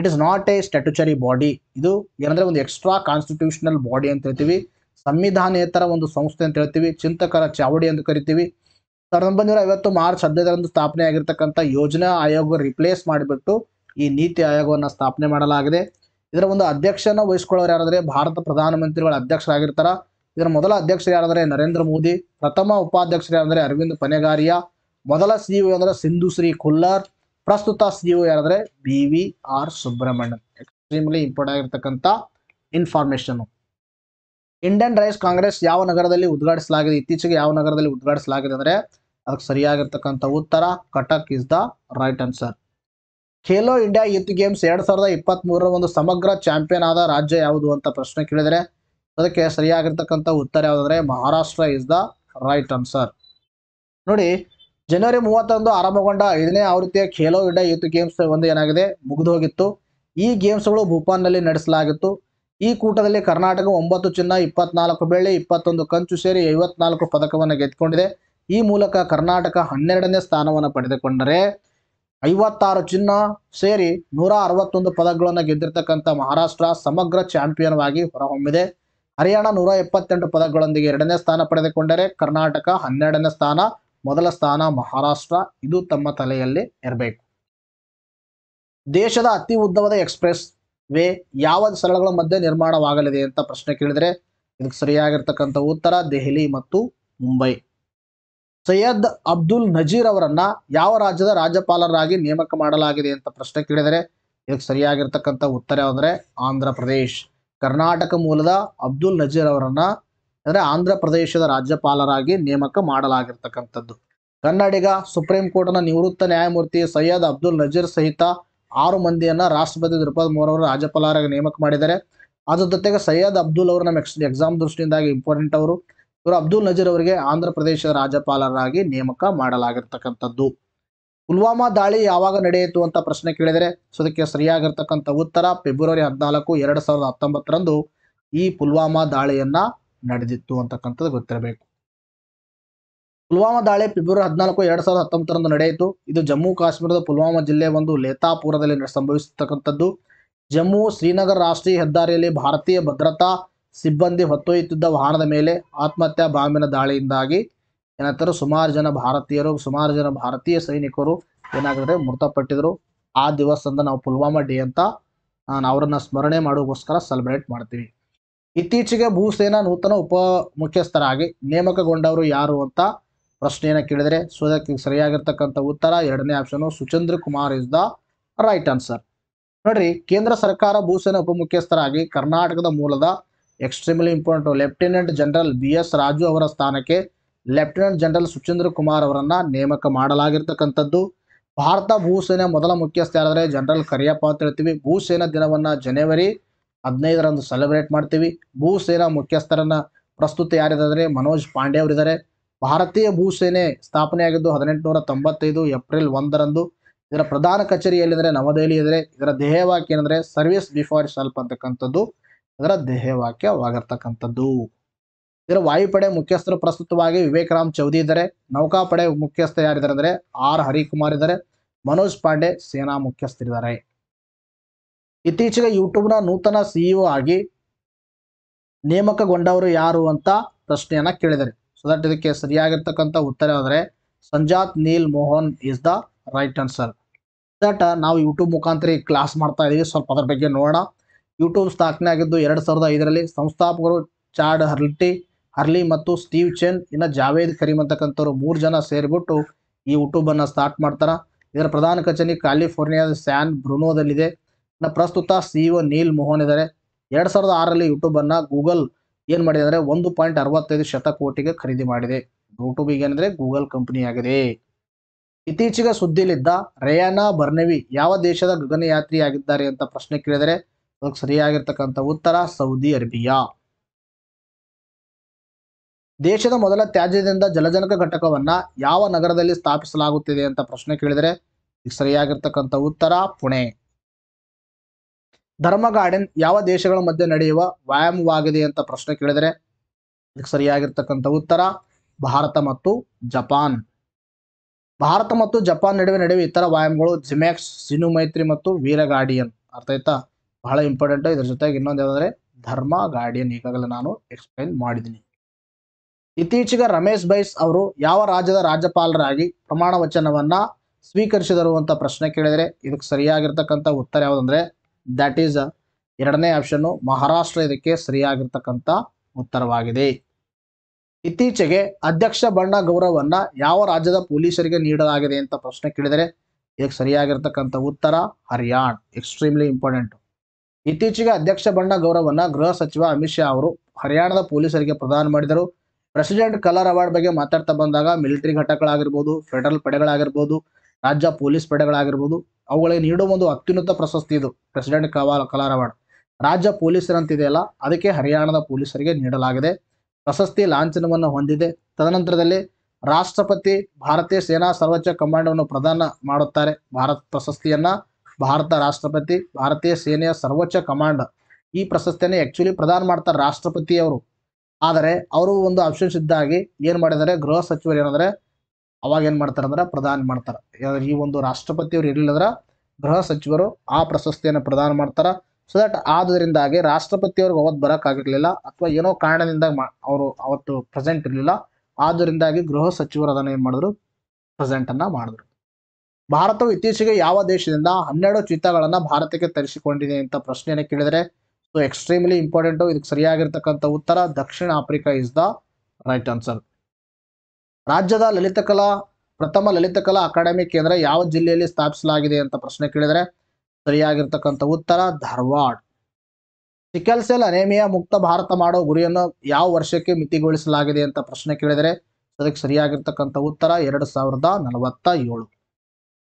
it is not a statutory body ಇದು ಏನಂದ್ರೆ ಒಂದು ಎಕ್ಸ್ಟ್ರಾ ಕಾನ್ಸ್ಟಿಟ್ಯೂಷನಲ್ ಬಾಡಿ ಅಂತ ಹೇಳ್ತೀವಿ ಸಂವಿಧಾನೇತರ ಒಂದು ಸಂಸ್ಥೆ ಅಂತ ಹೇಳ್ತೀವಿ ಚಿಂತಕರ ಚಾವಡಿ ಅಂತ ಕರಿತೀವಿ ಸಾವಿರದ ಒಂಬೈನೂರ ಐವತ್ತು ಮಾರ್ಚ್ ಹದಿನೈದರಂದು ಸ್ಥಾಪನೆ ಆಗಿರ್ತಕ್ಕಂಥ ಯೋಜನಾ ಆಯೋಗ ರಿಪ್ಲೇಸ್ ಮಾಡಿಬಿಟ್ಟು ಈ ನೀತಿ ಆಯೋಗವನ್ನು ಸ್ಥಾಪನೆ ಮಾಡಲಾಗಿದೆ ಇದರ ಒಂದು ಅಧ್ಯಕ್ಷನ ವಹಿಸ್ಕೊಳ್ಳೋರು ಯಾರಾದರೆ ಭಾರತ ಪ್ರಧಾನಮಂತ್ರಿಗಳ ಅಧ್ಯಕ್ಷರಾಗಿರ್ತಾರ ಇದರ ಮೊದಲ ಅಧ್ಯಕ್ಷರು ಯಾರಾದರೆ ನರೇಂದ್ರ ಮೋದಿ ಪ್ರಥಮ ಉಪಾಧ್ಯಕ್ಷರು ಯಾರಾದರೆ ಅರವಿಂದ್ ಪನೆಗಾರಿಯಾ ಮೊದಲ ಸಿಇಒ ಅಂದರೆ ಸಿಂಧು ಶ್ರೀ ಕುಲ್ಲರ್ ಪ್ರಸ್ತುತ ಸಿಇಒ ಯಾರಾದರೆ B V R Subrahmanyam extremely important ಆಗಿರ್ತಕ್ಕಂಥ ಇನ್ಫಾರ್ಮೇಷನ್ ಇಂಡಿಯನ್ ರೈಸ್ ಕಾಂಗ್ರೆಸ್ ಯಾವ ನಗರದಲ್ಲಿ ಉದ್ಘಾಟಿಸಲಾಗಿದೆ ಇತ್ತೀಚೆಗೆ ಯಾವ ನಗರದಲ್ಲಿ ಉದ್ಘಾಟಿಸಲಾಗಿದೆ ಅಂದರೆ ಅದಕ್ಕೆ ಸರಿಯಾಗಿರ್ತಕ್ಕಂಥ ಉತ್ತರ Cuttack is the right answer Khelo India youth games ಎರಡು ಸಾವಿರದ ಇಪ್ಪತ್ತ್ ಮೂರರ ಒಂದು ಸಮಗ್ರ ಚಾಂಪಿಯನ್ ಆದ ರಾಜ್ಯ ಯಾವುದು ಅಂತ ಪ್ರಶ್ನೆ ಕೇಳಿದರೆ ಅದಕ್ಕೆ ಸರಿಯಾಗಿರ್ತಕ್ಕಂಥ ಉತ್ತರ ಯಾವುದಂದ್ರೆ Maharashtra is the right answer ನೋಡಿ ಜನವರಿ ಮೂವತ್ತೊಂದು ಆರಂಭಗೊಂಡ ಐದನೇ ಆವೃತ್ತಿಯ ಖೇಲೋ ಇಂಡಿಯಾ ಯೂತ್ ಗೇಮ್ಸ್ ಒಂದು ಏನಾಗಿದೆ ಮುಗಿದು ಹೋಗಿತ್ತು ಈ ಗೇಮ್ಸ್ಗಳು ಭೂಪಾನ್ನಲ್ಲಿ ನಡೆಸಲಾಗಿತ್ತು ಈ ಕೂಟದಲ್ಲಿ ಕರ್ನಾಟಕ ಒಂಬತ್ತು ಚಿನ್ನ ಇಪ್ಪತ್ನಾಲ್ಕು ಬೆಳ್ಳಿ ಇಪ್ಪತ್ತೊಂದು ಕಂಚು ಸೇರಿ ಐವತ್ನಾಲ್ಕು ಪದಕವನ್ನು ಗೆದ್ದುಕೊಂಡಿದೆ ಈ ಮೂಲಕ ಕರ್ನಾಟಕ ಹನ್ನೆರಡನೇ ಸ್ಥಾನವನ್ನು ಪಡೆದುಕೊಂಡರೆ ಐವತ್ತಾರು ಚಿನ್ನ ಸೇರಿ ನೂರ ಅರವತ್ತೊಂದು ಪದಕಗಳನ್ನು ಗೆದ್ದಿರ್ತಕ್ಕಂಥ ಮಹಾರಾಷ್ಟ್ರ ಸಮಗ್ರ ಚಾಂಪಿಯನ್ ಆಗಿ ಹೊರಹೊಮ್ಮಿದೆ ಹರಿಯಾಣ ನೂರ ಎಪ್ಪತ್ತೆಂಟು ಪದಕಗಳೊಂದಿಗೆ ಎರಡನೇ ಸ್ಥಾನ ಪಡೆದುಕೊಂಡರೆ ಕರ್ನಾಟಕ ಹನ್ನೆರಡನೇ ಸ್ಥಾನ ಮೊದಲ ಸ್ಥಾನ ಮಹಾರಾಷ್ಟ್ರ ಇದು ತಮ್ಮ ತಲೆಯಲ್ಲಿ ಇರಬೇಕು ದೇಶದ ಅತಿ ಉದ್ದವಾದ ಎಕ್ಸ್ಪ್ರೆಸ್ ವೇ ಯಾವ ಸ್ಥಳಗಳ ಮಧ್ಯೆ ನಿರ್ಮಾಣವಾಗಲಿದೆ ಅಂತ ಪ್ರಶ್ನೆ ಕೇಳಿದರೆ ಇದಕ್ಕೆ ಸರಿಯಾಗಿರ್ತಕ್ಕಂಥ ಉತ್ತರ ದೆಹಲಿ ಮತ್ತು ಮುಂಬೈ ಸೈಯದ್ ಅಬ್ದುಲ್ ನಜೀರ್ ಅವರನ್ನ ಯಾವ ರಾಜ್ಯದ ರಾಜ್ಯಪಾಲರಾಗಿ ನೇಮಕ ಮಾಡಲಾಗಿದೆ ಅಂತ ಪ್ರಶ್ನೆ ಕೇಳಿದರೆ ಇದಕ್ಕೆ ಸರಿಯಾಗಿರ್ತಕ್ಕಂಥ ಉತ್ತರ ಅಂದರೆ ಆಂಧ್ರ ಪ್ರದೇಶ್ ಕರ್ನಾಟಕ ಮೂಲದ ಅಬ್ದುಲ್ ನಜೀರ್ ಅವರನ್ನ ಅಂದರೆ ಆಂಧ್ರ ಪ್ರದೇಶದ ರಾಜ್ಯಪಾಲರಾಗಿ ನೇಮಕ ಮಾಡಲಾಗಿರ್ತಕ್ಕಂಥದ್ದು ಕನ್ನಡಿಗ ಸುಪ್ರೀಂ ಕೋರ್ಟ್ನ ನಿವೃತ್ತ ನ್ಯಾಯಮೂರ್ತಿ ಸೈಯದ್ ಅಬ್ದುಲ್ ನಜೀರ್ ಸಹಿತ ಆರು ಮಂದಿಯನ್ನ ರಾಷ್ಟ್ರಪತಿ ದ್ರೌಪದಿ ಮೋರ್ ಅವರು ರಾಜ್ಯಪಾಲರಾಗಿ ನೇಮಕ ಮಾಡಿದ್ದಾರೆ ಅದ್ರ ಜೊತೆಗೆ ಸೈಯದ್ ಅಬ್ದುಲ್ ಅವರು ನಮ್ಮ ಎಕ್ಸ್ ಎಕ್ಸಾಮ್ ದೃಷ್ಟಿಯಿಂದಾಗಿ ಇಂಪಾರ್ಟೆಂಟ್ ಅವರು ಇವರು ಅಬ್ದುಲ್ ನಜೀರ್ ಅವರಿಗೆ ಆಂಧ್ರ ಪ್ರದೇಶದ ರಾಜ್ಯಪಾಲರಾಗಿ ನೇಮಕ ಮಾಡಲಾಗಿರ್ತಕ್ಕಂಥದ್ದು ಪುಲ್ವಾಮಾ ದಾಳಿ ಯಾವಾಗ ನಡೆಯಿತು ಅಂತ ಪ್ರಶ್ನೆ ಕೇಳಿದರೆ ಸೊ ಅದಕ್ಕೆ ಸರಿಯಾಗಿರ್ತಕ್ಕಂಥ ಉತ್ತರ ಫೆಬ್ರವರಿ ಹದಿನಾಲ್ಕು ಎರಡು ಸಾವಿರದ ಹತ್ತೊಂಬತ್ತರಂದು ಈ ಪುಲ್ವಾಮಾ ದಾಳಿಯನ್ನ ನಡೆದಿತ್ತು ಅಂತಕ್ಕಂಥದ್ದು ಗೊತ್ತಿರಬೇಕು ಪುಲ್ವಾಮಾ ದಾಳಿ ಫೆಬ್ರವರಿ ಹದಿನಾಲ್ಕು ಎರಡು ಸಾವಿರದ ಹತ್ತೊಂಬತ್ತರಂದು ನಡೆಯಿತು ಇದು ಜಮ್ಮು ಕಾಶ್ಮೀರದ ಪುಲ್ವಾಮಾ ಜಿಲ್ಲೆ ಒಂದು ಲೇತಾಪುರದಲ್ಲಿ ಸಂಭವಿಸತಕ್ಕಂಥದ್ದು ಜಮ್ಮು ಶ್ರೀನಗರ್ ರಾಷ್ಟ್ರೀಯ ಹೆದ್ದಾರಿಯಲ್ಲಿ ಭಾರತೀಯ ಭದ್ರತಾ ಸಿಬ್ಬಂದಿ ಹೊತ್ತೊಯ್ಯುತ್ತಿದ್ದ ವಾಹನದ ಮೇಲೆ ಆತ್ಮಹತ್ಯಾ ಬಾಂಬಿನ ದಾಳಿಯಿಂದಾಗಿ ಏನಾಗ್ತಾರೆ ಸುಮಾರು ಜನ ಭಾರತೀಯರು ಸುಮಾರು ಜನ ಭಾರತೀಯ ಸೈನಿಕರು ಏನಾಗಿದ್ರೆ ಮೃತಪಟ್ಟಿದ್ರು ಆ ದಿವಸದಿಂದ ನಾವು ಪುಲ್ವಾಮಾ ಡೇ ಅಂತ ಅವರನ್ನ ಸ್ಮರಣೆ ಮಾಡೋಕ್ಕೋಸ್ಕರ ಸೆಲೆಬ್ರೇಟ್ ಮಾಡ್ತೀವಿ ಇತ್ತೀಚೆಗೆ ಭೂಸೇನಾ ನೂತನ ಉಪ ಮುಖ್ಯಸ್ಥರಾಗಿ ನೇಮಕಗೊಂಡವರು ಯಾರು ಅಂತ ಪ್ರಶ್ನೆಯನ್ನು ಕೇಳಿದರೆ ಸೊ ಸರಿಯಾಗಿರ್ತಕ್ಕಂಥ ಉತ್ತರ ಎರಡನೇ option Suchandra Kumar is the right answer ನೋಡ್ರಿ ಕೇಂದ್ರ ಸರ್ಕಾರ ಭೂಸೇನಾ ಉಪಮುಖ್ಯಸ್ಥರಾಗಿ ಕರ್ನಾಟಕದ ಮೂಲದ extremely important lieutenant general B S Raju ಅವರ ಸ್ಥಾನಕ್ಕೆ ಲೆಫ್ಟಿನೆಂಟ್ ಜನರಲ್ ಸುಚೇಂದ್ರ ಕುಮಾರ್ ಅವರನ್ನು ನೇಮಕ ಮಾಡಲಾಗಿರ್ತಕ್ಕಂಥದ್ದು ಭಾರತ ಭೂಸೇನೆ ಮೊದಲ ಮುಖ್ಯಸ್ಥ ಯಾರಾದರೆ ಜನರಲ್ ಕರಿಯಪ್ಪ ಅಂತ ಹೇಳ್ತೀವಿ ಭೂಸೇನಾ ದಿನವನ್ನು ಜನವರಿ ಹದಿನೈದರಂದು ಸೆಲೆಬ್ರೇಟ್ ಮಾಡ್ತೀವಿ ಭೂಸೇನಾ ಮುಖ್ಯಸ್ಥರನ್ನು ಪ್ರಸ್ತುತ ಯಾರಿದ್ದಾರೆ ಮನೋಜ್ ಪಾಂಡೆ ಅವರಿದ್ದಾರೆ ಭಾರತೀಯ ಭೂಸೇನೆ ಸ್ಥಾಪನೆಯಾಗಿದ್ದು ಹದಿನೆಂಟುನೂರ ತೊಂಬತ್ತೈದು ಏಪ್ರಿಲ್ ಒಂದರಂದು ಇದರ ಪ್ರಧಾನ ಕಚೇರಿ ನವದೆಹಲಿ ಇದ್ದರೆ ಇದರ ದೇಹವಾಕ್ಯ ಏನಂದರೆ ಸರ್ವಿಸ್ ಬಿಫಾರ್ ಸೆಲ್ಫ್ ಅಂತಕ್ಕಂಥದ್ದು ಅದರ ದೇಹವಾಕ್ಯವಾಗಿರ್ತಕ್ಕಂಥದ್ದು ಇದರ ವಾಯುಪಡೆ ಮುಖ್ಯಸ್ಥರು ಪ್ರಸ್ತುತವಾಗಿ ವಿವೇಕರಾಮ್ ರಾಮ್ ಚೌಧರಿ ಇದ್ದಾರೆ ನೌಕಾಪಡೆ ಮುಖ್ಯಸ್ಥ ಯಾರಿದ್ದಾರೆ ಅಂದರೆ ಆರ್ ಹರಿಕುಮಾರ್ ಇದ್ದಾರೆ ಮನೋಜ್ ಪಾಂಡೆ ಸೇನಾ ಮುಖ್ಯಸ್ಥರಿದ್ದಾರೆ ಇತ್ತೀಚೆಗೆ ಯೂಟ್ಯೂಬ್ನ ನೂತನ ಸಿಇಒ e ಆಗಿ ನೇಮಕಗೊಂಡವರು ಯಾರು ಅಂತ ಪ್ರಶ್ನೆಯನ್ನ ಕೇಳಿದಾರೆ ಸೊ ದಟ್ ಇದಕ್ಕೆ ಸರಿಯಾಗಿರ್ತಕ್ಕಂಥ ಉತ್ತರ ಅಂದರೆ ಸಂಜಾತ್ Neal Mohan is the right answer that ನಾವು ಯೂಟ್ಯೂಬ್ ಮುಖಾಂತರ ಕ್ಲಾಸ್ ಮಾಡ್ತಾ ಇದೀವಿ ಸ್ವಲ್ಪ ಅದ್ರ ಬಗ್ಗೆ ನೋಡೋಣ ಯೂಟ್ಯೂಬ್ ಸ್ಥಾಪನೆ ಆಗಿದ್ದು ಎರಡು ಸಾವಿರದ ಐದರಲ್ಲಿ ಸಂಸ್ಥಾಪಕರು ಚಾಡ್ ಹರ್ಲಿಟಿ ಹರ್ಲಿ ಮತ್ತು ಸ್ಟೀವ್ ಚೆನ್ ಇನ್ನು ಜಾವೇದ್ ಕರೀಮ್ ಅಂತಕ್ಕಂಥವ್ರು ಮೂರು ಜನ ಸೇರಿಬಿಟ್ಟು ಈ ಯೂಟ್ಯೂಬನ್ನು ಸ್ಟಾರ್ಟ್ ಮಾಡ್ತಾರೆ ಇದರ ಪ್ರಧಾನ ಕಚೇರಿ ಕ್ಯಾಲಿಫೋರ್ನಿಯಾದ ಸ್ಯಾನ್ ಬ್ರುನೋದಲ್ಲಿದೆ ಇನ್ನು ಪ್ರಸ್ತುತ ಸಿ ನೀಲ್ ಮೋಹನ್ ಇದ್ದಾರೆ ಎರಡು ಸಾವಿರದ ಆರರಲ್ಲಿ ಯೂಟ್ಯೂಬನ್ನು ಗೂಗಲ್ ಏನು ಮಾಡಿದೆ ಅಂದರೆ ಒಂದು ಪಾಯಿಂಟ್ ಅರವತ್ತೈದು ಶತಕೋಟಿಗೆ ಖರೀದಿ ಮಾಡಿದೆ ಯೂಟ್ಯೂಬ್ ಏನಂದರೆ ಗೂಗಲ್ ಕಂಪನಿಯಾಗಿದೆ ಇತ್ತೀಚೆಗೆ ಸುದ್ದಿಯಲ್ಲಿದ್ದ ರಯಾನಾ ಬರ್ನವಿ ಯಾವ ದೇಶದ ಆಗಿದ್ದಾರೆ ಅಂತ ಪ್ರಶ್ನೆ ಕೇಳಿದರೆ ಅದಕ್ಕೆ ಸರಿಯಾಗಿರ್ತಕ್ಕಂಥ ಉತ್ತರ ಸೌದಿ ಅರೇಬಿಯಾ ದೇಶದ ಮೊದಲ ತ್ಯಾಜ್ಯದಿಂದ ಜಲಜನಕ ಘಟಕವನ್ನ ಯಾವ ನಗರದಲ್ಲಿ ಸ್ಥಾಪಿಸಲಾಗುತ್ತಿದೆ ಅಂತ ಪ್ರಶ್ನೆ ಕೇಳಿದರೆ ಸರಿಯಾಗಿರ್ತಕ್ಕಂಥ ಉತ್ತರ ಪುಣೆ ಧರ್ಮ ಗಾರ್ಡನ್ ಯಾವ ದೇಶಗಳ ಮಧ್ಯೆ ನಡೆಯುವ ವ್ಯಾಯಾಮವಾಗಿದೆ ಅಂತ ಪ್ರಶ್ನೆ ಕೇಳಿದರೆ ಇದಕ್ಕೆ ಸರಿಯಾಗಿರ್ತಕ್ಕಂಥ ಉತ್ತರ ಭಾರತ ಮತ್ತು ಜಪಾನ್ ಭಾರತ ಮತ್ತು ಜಪಾನ್ ನಡುವೆ ನಡೆಯುವ ಇತರ ವ್ಯಾಯಾಮಗಳು ಜಿಮ್ಯಾಕ್ಸ್ ಸಿನು ಮೈತ್ರಿ ಮತ್ತು ಗಾರ್ಡಿಯನ್ ಅರ್ಥ ಆಯ್ತಾ ಬಹಳ ಇಂಪಾರ್ಟೆಂಟ್ ಇದ್ರ ಜೊತೆಗೆ ಇನ್ನೊಂದು ಯಾವುದಂದ್ರೆ ಧರ್ಮ ಗಾರ್ಡಿಯನ್ ಈಗಾಗಲೇ ನಾನು ಎಕ್ಸ್ಪ್ಲೈನ್ ಮಾಡಿದ್ದೀನಿ ಇತ್ತೀಚೆಗೆ ರಮೇಶ್ ಬೈಸ್ ಅವರು ಯಾವ ರಾಜ್ಯದ ರಾಜ್ಯಪಾಲರಾಗಿ ಪ್ರಮಾಣ ವಚನವನ್ನ ಸ್ವೀಕರಿಸಿದರು ಅಂತ ಪ್ರಶ್ನೆ ಕೇಳಿದರೆ ಇದಕ್ಕೆ ಸರಿಯಾಗಿರ್ತಕ್ಕಂಥ ಉತ್ತರ ಯಾವುದಂದ್ರೆ ದಟ್ ಈಸ್ ಎರಡನೇ ಆಪ್ಷನ್ ಮಹಾರಾಷ್ಟ್ರ ಇದಕ್ಕೆ ಸರಿಯಾಗಿರ್ತಕ್ಕಂಥ ಉತ್ತರವಾಗಿದೆ ಇತ್ತೀಚೆಗೆ ಅಧ್ಯಕ್ಷ ಬಣ್ಣ ಗೌರವನ್ನ ಯಾವ ರಾಜ್ಯದ ಪೊಲೀಸರಿಗೆ ನೀಡಲಾಗಿದೆ ಅಂತ ಪ್ರಶ್ನೆ ಕೇಳಿದರೆ ಇದಕ್ಕೆ ಸರಿಯಾಗಿರ್ತಕ್ಕಂಥ ಉತ್ತರ ಹರಿಯಾಣ ಎಕ್ಸ್ಟ್ರೀಮ್ಲಿ ಇಂಪಾರ್ಟೆಂಟ್ ಇತ್ತೀಚೆಗೆ ಅಧ್ಯಕ್ಷ ಬಣ್ಣ ಗೌರವವನ್ನು ಗೃಹ ಸಚಿವ ಅಮಿತ್ ಶಾ ಅವರು ಹರಿಯಾಣದ ಪೊಲೀಸರಿಗೆ ಪ್ರದಾನ ಮಾಡಿದರು ಪ್ರೆಸಿಡೆಂಟ್ ಕಲರ್ ಅವಾರ್ಡ್ ಬಗ್ಗೆ ಮಾತಾಡ್ತಾ ಬಂದಾಗ ಮಿಲಿಟರಿ ಘಟಕಗಳಾಗಿರ್ಬೋದು ಫೆಡರಲ್ ಪಡೆಗಳಾಗಿರ್ಬೋದು ರಾಜ್ಯ ಪೊಲೀಸ್ ಪಡೆಗಳಾಗಿರ್ಬೋದು ಅವುಗಳಿಗೆ ನೀಡುವ ಒಂದು ಅತ್ಯುನ್ನತ ಪ್ರಶಸ್ತಿ ಇದು ಪ್ರೆಸಿಡೆಂಟ್ ಕವಾಲ್ ಕಲರ್ ಅವಾರ್ಡ್ ರಾಜ್ಯ ಪೊಲೀಸರಂತಿದೆಯಲ್ಲ ಅದಕ್ಕೆ ಹರಿಯಾಣದ ಪೊಲೀಸರಿಗೆ ನೀಡಲಾಗಿದೆ ಪ್ರಶಸ್ತಿ ಲಾಂಛನವನ್ನು ಹೊಂದಿದೆ ತದನಂತರದಲ್ಲಿ ರಾಷ್ಟ್ರಪತಿ ಭಾರತೀಯ ಸೇನಾ ಸರ್ವೋಚ್ಚ ಕಮಾಂಡವನ್ನು ಪ್ರದಾನ ಮಾಡುತ್ತಾರೆ ಭಾರತ್ ಪ್ರಶಸ್ತಿಯನ್ನ ಭಾರತ ರಾಷ್ಟ್ರಪತಿ ಭಾರತೀಯ ಸೇನೆಯ ಸರ್ವೋಚ್ಚ ಕಮಾಂಡ್ ಈ ಪ್ರಶಸ್ತಿಯನ್ನು ಆ್ಯಕ್ಚುಲಿ ಪ್ರದಾನ ಮಾಡ್ತಾರೆ ರಾಷ್ಟ್ರಪತಿಯವರು ಆದರೆ ಅವರು ಒಂದು ಆಪ್ಷನ್ಸ್ ಇದ್ದಾಗಿ ಏನು ಮಾಡಿದರೆ ಗೃಹ ಸಚಿವರು ಏನಂದರೆ ಅವಾಗ ಏನು ಮಾಡ್ತಾರೆ ಅಂದ್ರೆ ಪ್ರದಾನ ಮಾಡ್ತಾರೆ ಈ ಒಂದು ರಾಷ್ಟ್ರಪತಿಯವರು ಇರಲಿಲ್ಲದ್ರೆ ಗೃಹ ಸಚಿವರು ಆ ಪ್ರಶಸ್ತಿಯನ್ನು ಪ್ರದಾನ ಮಾಡ್ತಾರೆ ಸೊ ದಟ್ ಆದ್ದರಿಂದಾಗಿ ರಾಷ್ಟ್ರಪತಿಯವ್ರಿಗೆ ಅವತ್ತು ಬರೋಕ್ಕಾಗಿರಲಿಲ್ಲ ಅಥವಾ ಏನೋ ಕಾರಣದಿಂದ ಅವರು ಅವತ್ತು ಪ್ರೆಸೆಂಟ್ ಇರಲಿಲ್ಲ ಆದ್ದರಿಂದಾಗಿ ಗೃಹ ಸಚಿವರು ಅದನ್ನು ಏನು ಮಾಡಿದ್ರು ಪ್ರೆಸೆಂಟನ್ನು ಮಾಡಿದ್ರು ಭಾರತವು ಇತ್ತೀಚೆಗೆ ಯಾವ ದೇಶದಿಂದ ಹನ್ನೆರಡು ಚಿತ್ರಗಳನ್ನು ಭಾರತಕ್ಕೆ ತರಿಸಿಕೊಂಡಿದೆ ಅಂತ ಪ್ರಶ್ನೆಯನ್ನು ಕೇಳಿದರೆ ಸೊ ಎಕ್ಸ್ಟ್ರೀಮ್ಲಿ ಇಂಪಾರ್ಟೆಂಟು ಇದಕ್ಕೆ ಸರಿಯಾಗಿರ್ತಕ್ಕಂಥ ಉತ್ತರ ದಕ್ಷಿಣ Africa is the right answer ರಾಜ್ಯದ ಕಲಾ ಪ್ರಥಮ ಕಲಾ ಅಕಾಡೆಮಿ ಕೇಂದ್ರ ಯಾವ ಜಿಲ್ಲೆಯಲ್ಲಿ ಸ್ಥಾಪಿಸಲಾಗಿದೆ ಅಂತ ಪ್ರಶ್ನೆ ಕೇಳಿದರೆ ಸರಿಯಾಗಿರ್ತಕ್ಕಂಥ ಉತ್ತರ ಧಾರವಾಡ ಸಿಕಲ್ ಸೆಲ್ ಅನೇಮಿಯಾ ಮುಕ್ತ ಭಾರತ ಮಾಡೋ ಗುರಿಯನ್ನು ಯಾವ ವರ್ಷಕ್ಕೆ ಮಿತಿಗೊಳಿಸಲಾಗಿದೆ ಅಂತ ಪ್ರಶ್ನೆ ಕೇಳಿದರೆ ಅದಕ್ಕೆ ಸರಿಯಾಗಿರ್ತಕ್ಕಂಥ ಉತ್ತರ ಎರಡು ಸಾವಿರದ ನಲವತ್ತ ಏಳು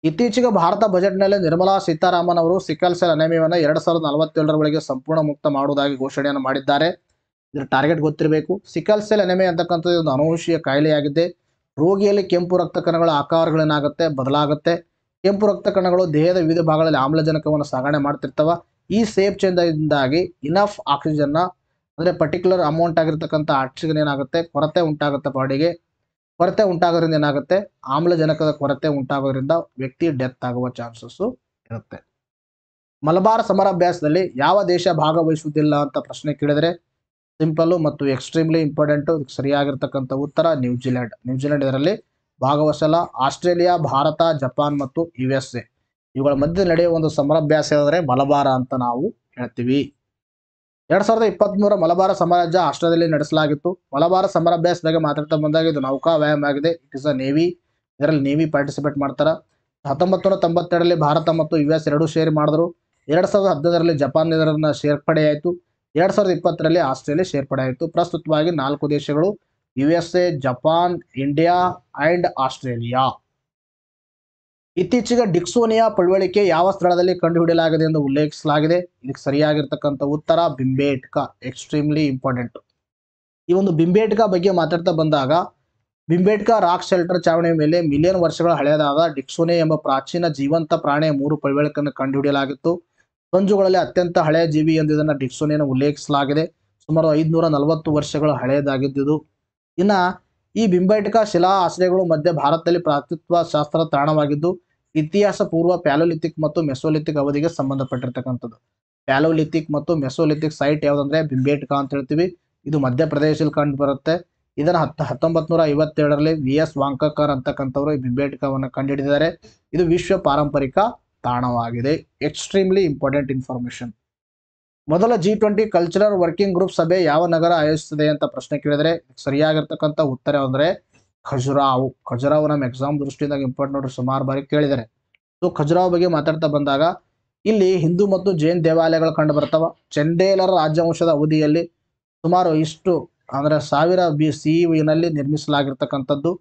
ಇತ್ತೀಚೆಗೆ ಭಾರತ ಬಜೆಟ್ನಲ್ಲಿ ನಿರ್ಮಲಾ ಸೀತಾರಾಮನ್ ಅವರು ಸಿಕಲ್ ಸೆಲ್ ಅನೇಮಿಯನ್ನು ಎರಡ್ ಸಾವಿರದ ನಲವತ್ತೇಳರ ಒಳಗೆ ಸಂಪೂರ್ಣ ಮುಕ್ತ ಮಾಡುವುದಾಗಿ ಘೋಷಣೆಯನ್ನು ಮಾಡಿದ್ದಾರೆ ಇದರ ಟಾರ್ಗೆಟ್ ಗೊತ್ತಿರಬೇಕು ಸಿಕಲ್ ಸೆಲ್ ಅನೆಮಿ ಅಂತಕ್ಕಂಥದ್ದು ಒಂದು ಅನೌಷೀಯ ಕಾಯಿಲೆಯಾಗಿದೆ ರೋಗಿಯಲ್ಲಿ ಕೆಂಪು ರಕ್ತ ಕಣಗಳ ಆಕಾರಗಳೇನಾಗುತ್ತೆ ಬದಲಾಗುತ್ತೆ ಕೆಂಪು ರಕ್ತ ಕಣಗಳು ದೇಹದ ವಿವಿಧ ಭಾಗಗಳಲ್ಲಿ ಆಮ್ಲಜನಕವನ್ನು ಸಾಗಣೆ ಮಾಡ್ತಿರ್ತವ ಈ ಸೇಫ್ ಚೇಂಜ್ ಇನಫ್ ಆಕ್ಸಿಜನ್ನ ಅಂದರೆ ಪರ್ಟಿಕ್ಯುಲರ್ ಅಮೌಂಟ್ ಆಗಿರ್ತಕ್ಕಂಥ ಆಕ್ಸಿಜನ್ ಏನಾಗುತ್ತೆ ಕೊರತೆ ಉಂಟಾಗುತ್ತೆ ಬಾಡಿಗೆ ಕೊರತೆ ಉಂಟಾಗೋದ್ರಿಂದ ಏನಾಗುತ್ತೆ ಆಮ್ಲಜನಕದ ಕೊರತೆ ಉಂಟಾಗೋದ್ರಿಂದ ವ್ಯಕ್ತಿ ಡೆತ್ ಆಗುವ ಚಾನ್ಸಸ್ಸು ಇರುತ್ತೆ ಮಲಬಾರ್ ಸಮರಾಭ್ಯಾಸದಲ್ಲಿ ಯಾವ ದೇಶ ಭಾಗವಹಿಸುವುದಿಲ್ಲ ಅಂತ ಪ್ರಶ್ನೆ ಕೇಳಿದರೆ ಸಿಂಪಲ್ಲು ಮತ್ತು ಎಕ್ಸ್ಟ್ರೀಮ್ಲಿ ಇಂಪಾರ್ಟೆಂಟು ಸರಿಯಾಗಿರ್ತಕ್ಕಂಥ ಉತ್ತರ ನ್ಯೂಜಿಲೆಂಡ್ ನ್ಯೂಜಿಲೆಂಡ್ ಇದರಲ್ಲಿ ಭಾಗವಹಿಸಲ್ಲ ಆಸ್ಟ್ರೇಲಿಯಾ ಭಾರತ ಜಪಾನ್ ಮತ್ತು ಯು ಎಸ್ ಎ ಇವುಗಳ ಮಧ್ಯೆ ನಡೆಯುವ ಒಂದು ಸಮರಾಭ್ಯಾಸ ಅಂದರೆ ಮಲಬಾರ ಅಂತ ನಾವು ಹೇಳ್ತೀವಿ ಎರಡ್ ಸಾವಿರದ ಮೂರ ಮಲಬಾರ ಸಾಮ್ರಾಜ್ಯ ಆಸ್ಟ್ರೇಲಿಯಲ್ಲಿ ನಡೆಸಲಾಗಿತ್ತು ಮಲಬಾರ ಸಮರಾಭ್ಯಾಸ ಬಗ್ಗೆ ಮಾತಾಡ್ತಾ ಬಂದಾಗ ಇದು ನೌಕಾ ವ್ಯಾಯಾಮ ಆಗಿದೆ ಇಟ್ ಇಸ್ ಅ ನೇವಿ ಇದರಲ್ಲಿ ನೇವಿ ಪಾರ್ಟಿಸಿಪೇಟ್ ಮಾಡ್ತಾರ ಹತ್ತೊಂಬತ್ತು ನೂರ ತೊಂಬತ್ತೆರಡರಲ್ಲಿ ಭಾರತ ಮತ್ತು ಯು ಎಸ್ ಎರಡೂ ಶೇರ್ ಮಾಡಿದ್ರು ಎರಡು ಸಾವಿರದ ಹದಿನೈದರಲ್ಲಿ ಜಪಾನ್ ಇದರನ್ನ ಸೇರ್ಪಡೆಯಾಯಿತು ಎರಡು ಸಾವಿರದ ಇಪ್ಪತ್ತರಲ್ಲಿ ಆಸ್ಟ್ರೇಲಿಯಾ ಸೇರ್ಪಡೆ ಆಯಿತು ಪ್ರಸ್ತುತವಾಗಿ ನಾಲ್ಕು ದೇಶಗಳು U S A Japan India and Australia ಇತ್ತೀಚೆಗೆ ಡಿಕ್ಸೋನಿಯಾ ಪಳವಳಿಕೆ ಯಾವ ಸ್ಥಳದಲ್ಲಿ ಕಂಡುಹಿಡಿಯಲಾಗಿದೆ ಎಂದು ಉಲ್ಲೇಖಿಸಲಾಗಿದೆ ಇದಕ್ಕೆ ಸರಿಯಾಗಿರ್ತಕ್ಕಂಥ ಉತ್ತರ ಬಿಂಬೇಟ್ಕ ಎಕ್ಸ್ಟ್ರೀಮ್ಲಿ ಇಂಪಾರ್ಟೆಂಟ್ ಈ ಒಂದು ಬಿಂಬೇಟ್ಕ ಬಗ್ಗೆ ಮಾತಾಡ್ತಾ ಬಂದಾಗ ಬಿಂಬೇಟ್ಕ ರಾಕ್ ಶೆಲ್ಟರ್ ಚಾವಣಿಯ ಮೇಲೆ ಮಿಲಿಯನ್ ವರ್ಷಗಳ ಹಳೆಯದಾದ ಡಿಕ್ಸೋನೆ ಎಂಬ ಪ್ರಾಚೀನ ಜೀವಂತ ಪ್ರಾಣಿಯ ಮೂರು ಪಳವಳಿಕೆಯನ್ನು ಕಂಡುಹಿಡಿಯಲಾಗಿತ್ತು ಪಂಜುಗಳಲ್ಲಿ ಅತ್ಯಂತ ಹಳೆಯ ಜೀವಿ ಎಂದು ಇದನ್ನು ಡಿಕ್ಸೋನೆಯನ್ನು ಉಲ್ಲೇಖಿಸಲಾಗಿದೆ ಸುಮಾರು ಐದುನೂರ ನಲವತ್ತು ವರ್ಷಗಳು ಹಳೆಯದಾಗಿದ್ದುದು ಇನ್ನು ಈ ಬಿಂಬೈಟಿಕ ಶಿಲಾ ಆಶ್ರಯಗಳು ಮಧ್ಯ ಭಾರತದಲ್ಲಿ ಪ್ರಾತಿತ್ವ ಶಾಸ್ತ್ರ ತಾಣವಾಗಿದ್ದು ಇತಿಹಾಸ ಪೂರ್ವ ಪ್ಯಾಲೋಲಿಥಿಕ್ ಮತ್ತು ಮೆಸೋಲಿಥಿಕ್ ಅವಧಿಗೆ ಸಂಬಂಧಪಟ್ಟಿರ್ತಕ್ಕಂಥದ್ದು ಪ್ಯಾಲೋಲಿಥಿಕ್ ಮತ್ತು ಮೆಸೋಲಿಥಿಕ್ ಸೈಟ್ ಯಾವುದಂದ್ರೆ ಬಿಂಬೇಟ್ಕಾ ಅಂತ ಹೇಳ್ತೀವಿ ಇದು ಮಧ್ಯಪ್ರದೇಶದಲ್ಲಿ ಕಂಡು ಬರುತ್ತೆ ಇದನ್ನ ಹತ್ತ ಹತ್ತೊಂಬತ್ ನೂರ ಐವತ್ತೇಳರಲ್ಲಿ ವಿ ಎಸ್ ವಾಂಕಕರ್ ಅಂತಕ್ಕಂಥವ್ರು ಈ ಬಿಂಬೇಟ್ಕಾವನ್ನು ಕಂಡುಹಿಡಿದಿದ್ದಾರೆ ಇದು ವಿಶ್ವ ಪಾರಂಪರಿಕ ತಾಣವಾಗಿದೆ ಎಕ್ಸ್ಟ್ರೀಮ್ಲಿ ಇಂಪಾರ್ಟೆಂಟ್ ಇನ್ಫಾರ್ಮೇಶನ್ ಮೊದಲ G twenty cultural working group ಸಭೆ ಯಾವ ನಗರ ಆಯೋಜಿಸುತ್ತದೆ ಅಂತ ಪ್ರಶ್ನೆ ಕೇಳಿದ್ರೆ ಸರಿಯಾಗಿರ್ತಕ್ಕಂಥ ಉತ್ತರ ಅಂದರೆ ಖಜುರಾವು ಖಜುರಾವು ನಮ್ಮ ಎಕ್ಸಾಮ್ ದೃಷ್ಟಿಯಿಂದ ಇಂಪಾರ್ಟೆಂಟ್ ನೋಡಿ ಸುಮಾರು ಬಾರಿ ಕೇಳಿದರೆ ಸೊ ಖಜುರಾವ್ ಬಗ್ಗೆ ಮಾತಾಡ್ತಾ ಬಂದಾಗ ಇಲ್ಲಿ ಹಿಂದೂ ಮತ್ತು ಜೈನ್ ದೇವಾಲಯಗಳು ಕಂಡು ಬರ್ತಾವ ಚಂಡೇಲರ ರಾಜವಂಶದ ಅವಧಿಯಲ್ಲಿ ಸುಮಾರು ಇಷ್ಟು ಅಂದರೆ ಸಾವಿರ ಬಿ ಸಿ ನಿರ್ಮಿಸಲಾಗಿರ್ತಕ್ಕಂಥದ್ದು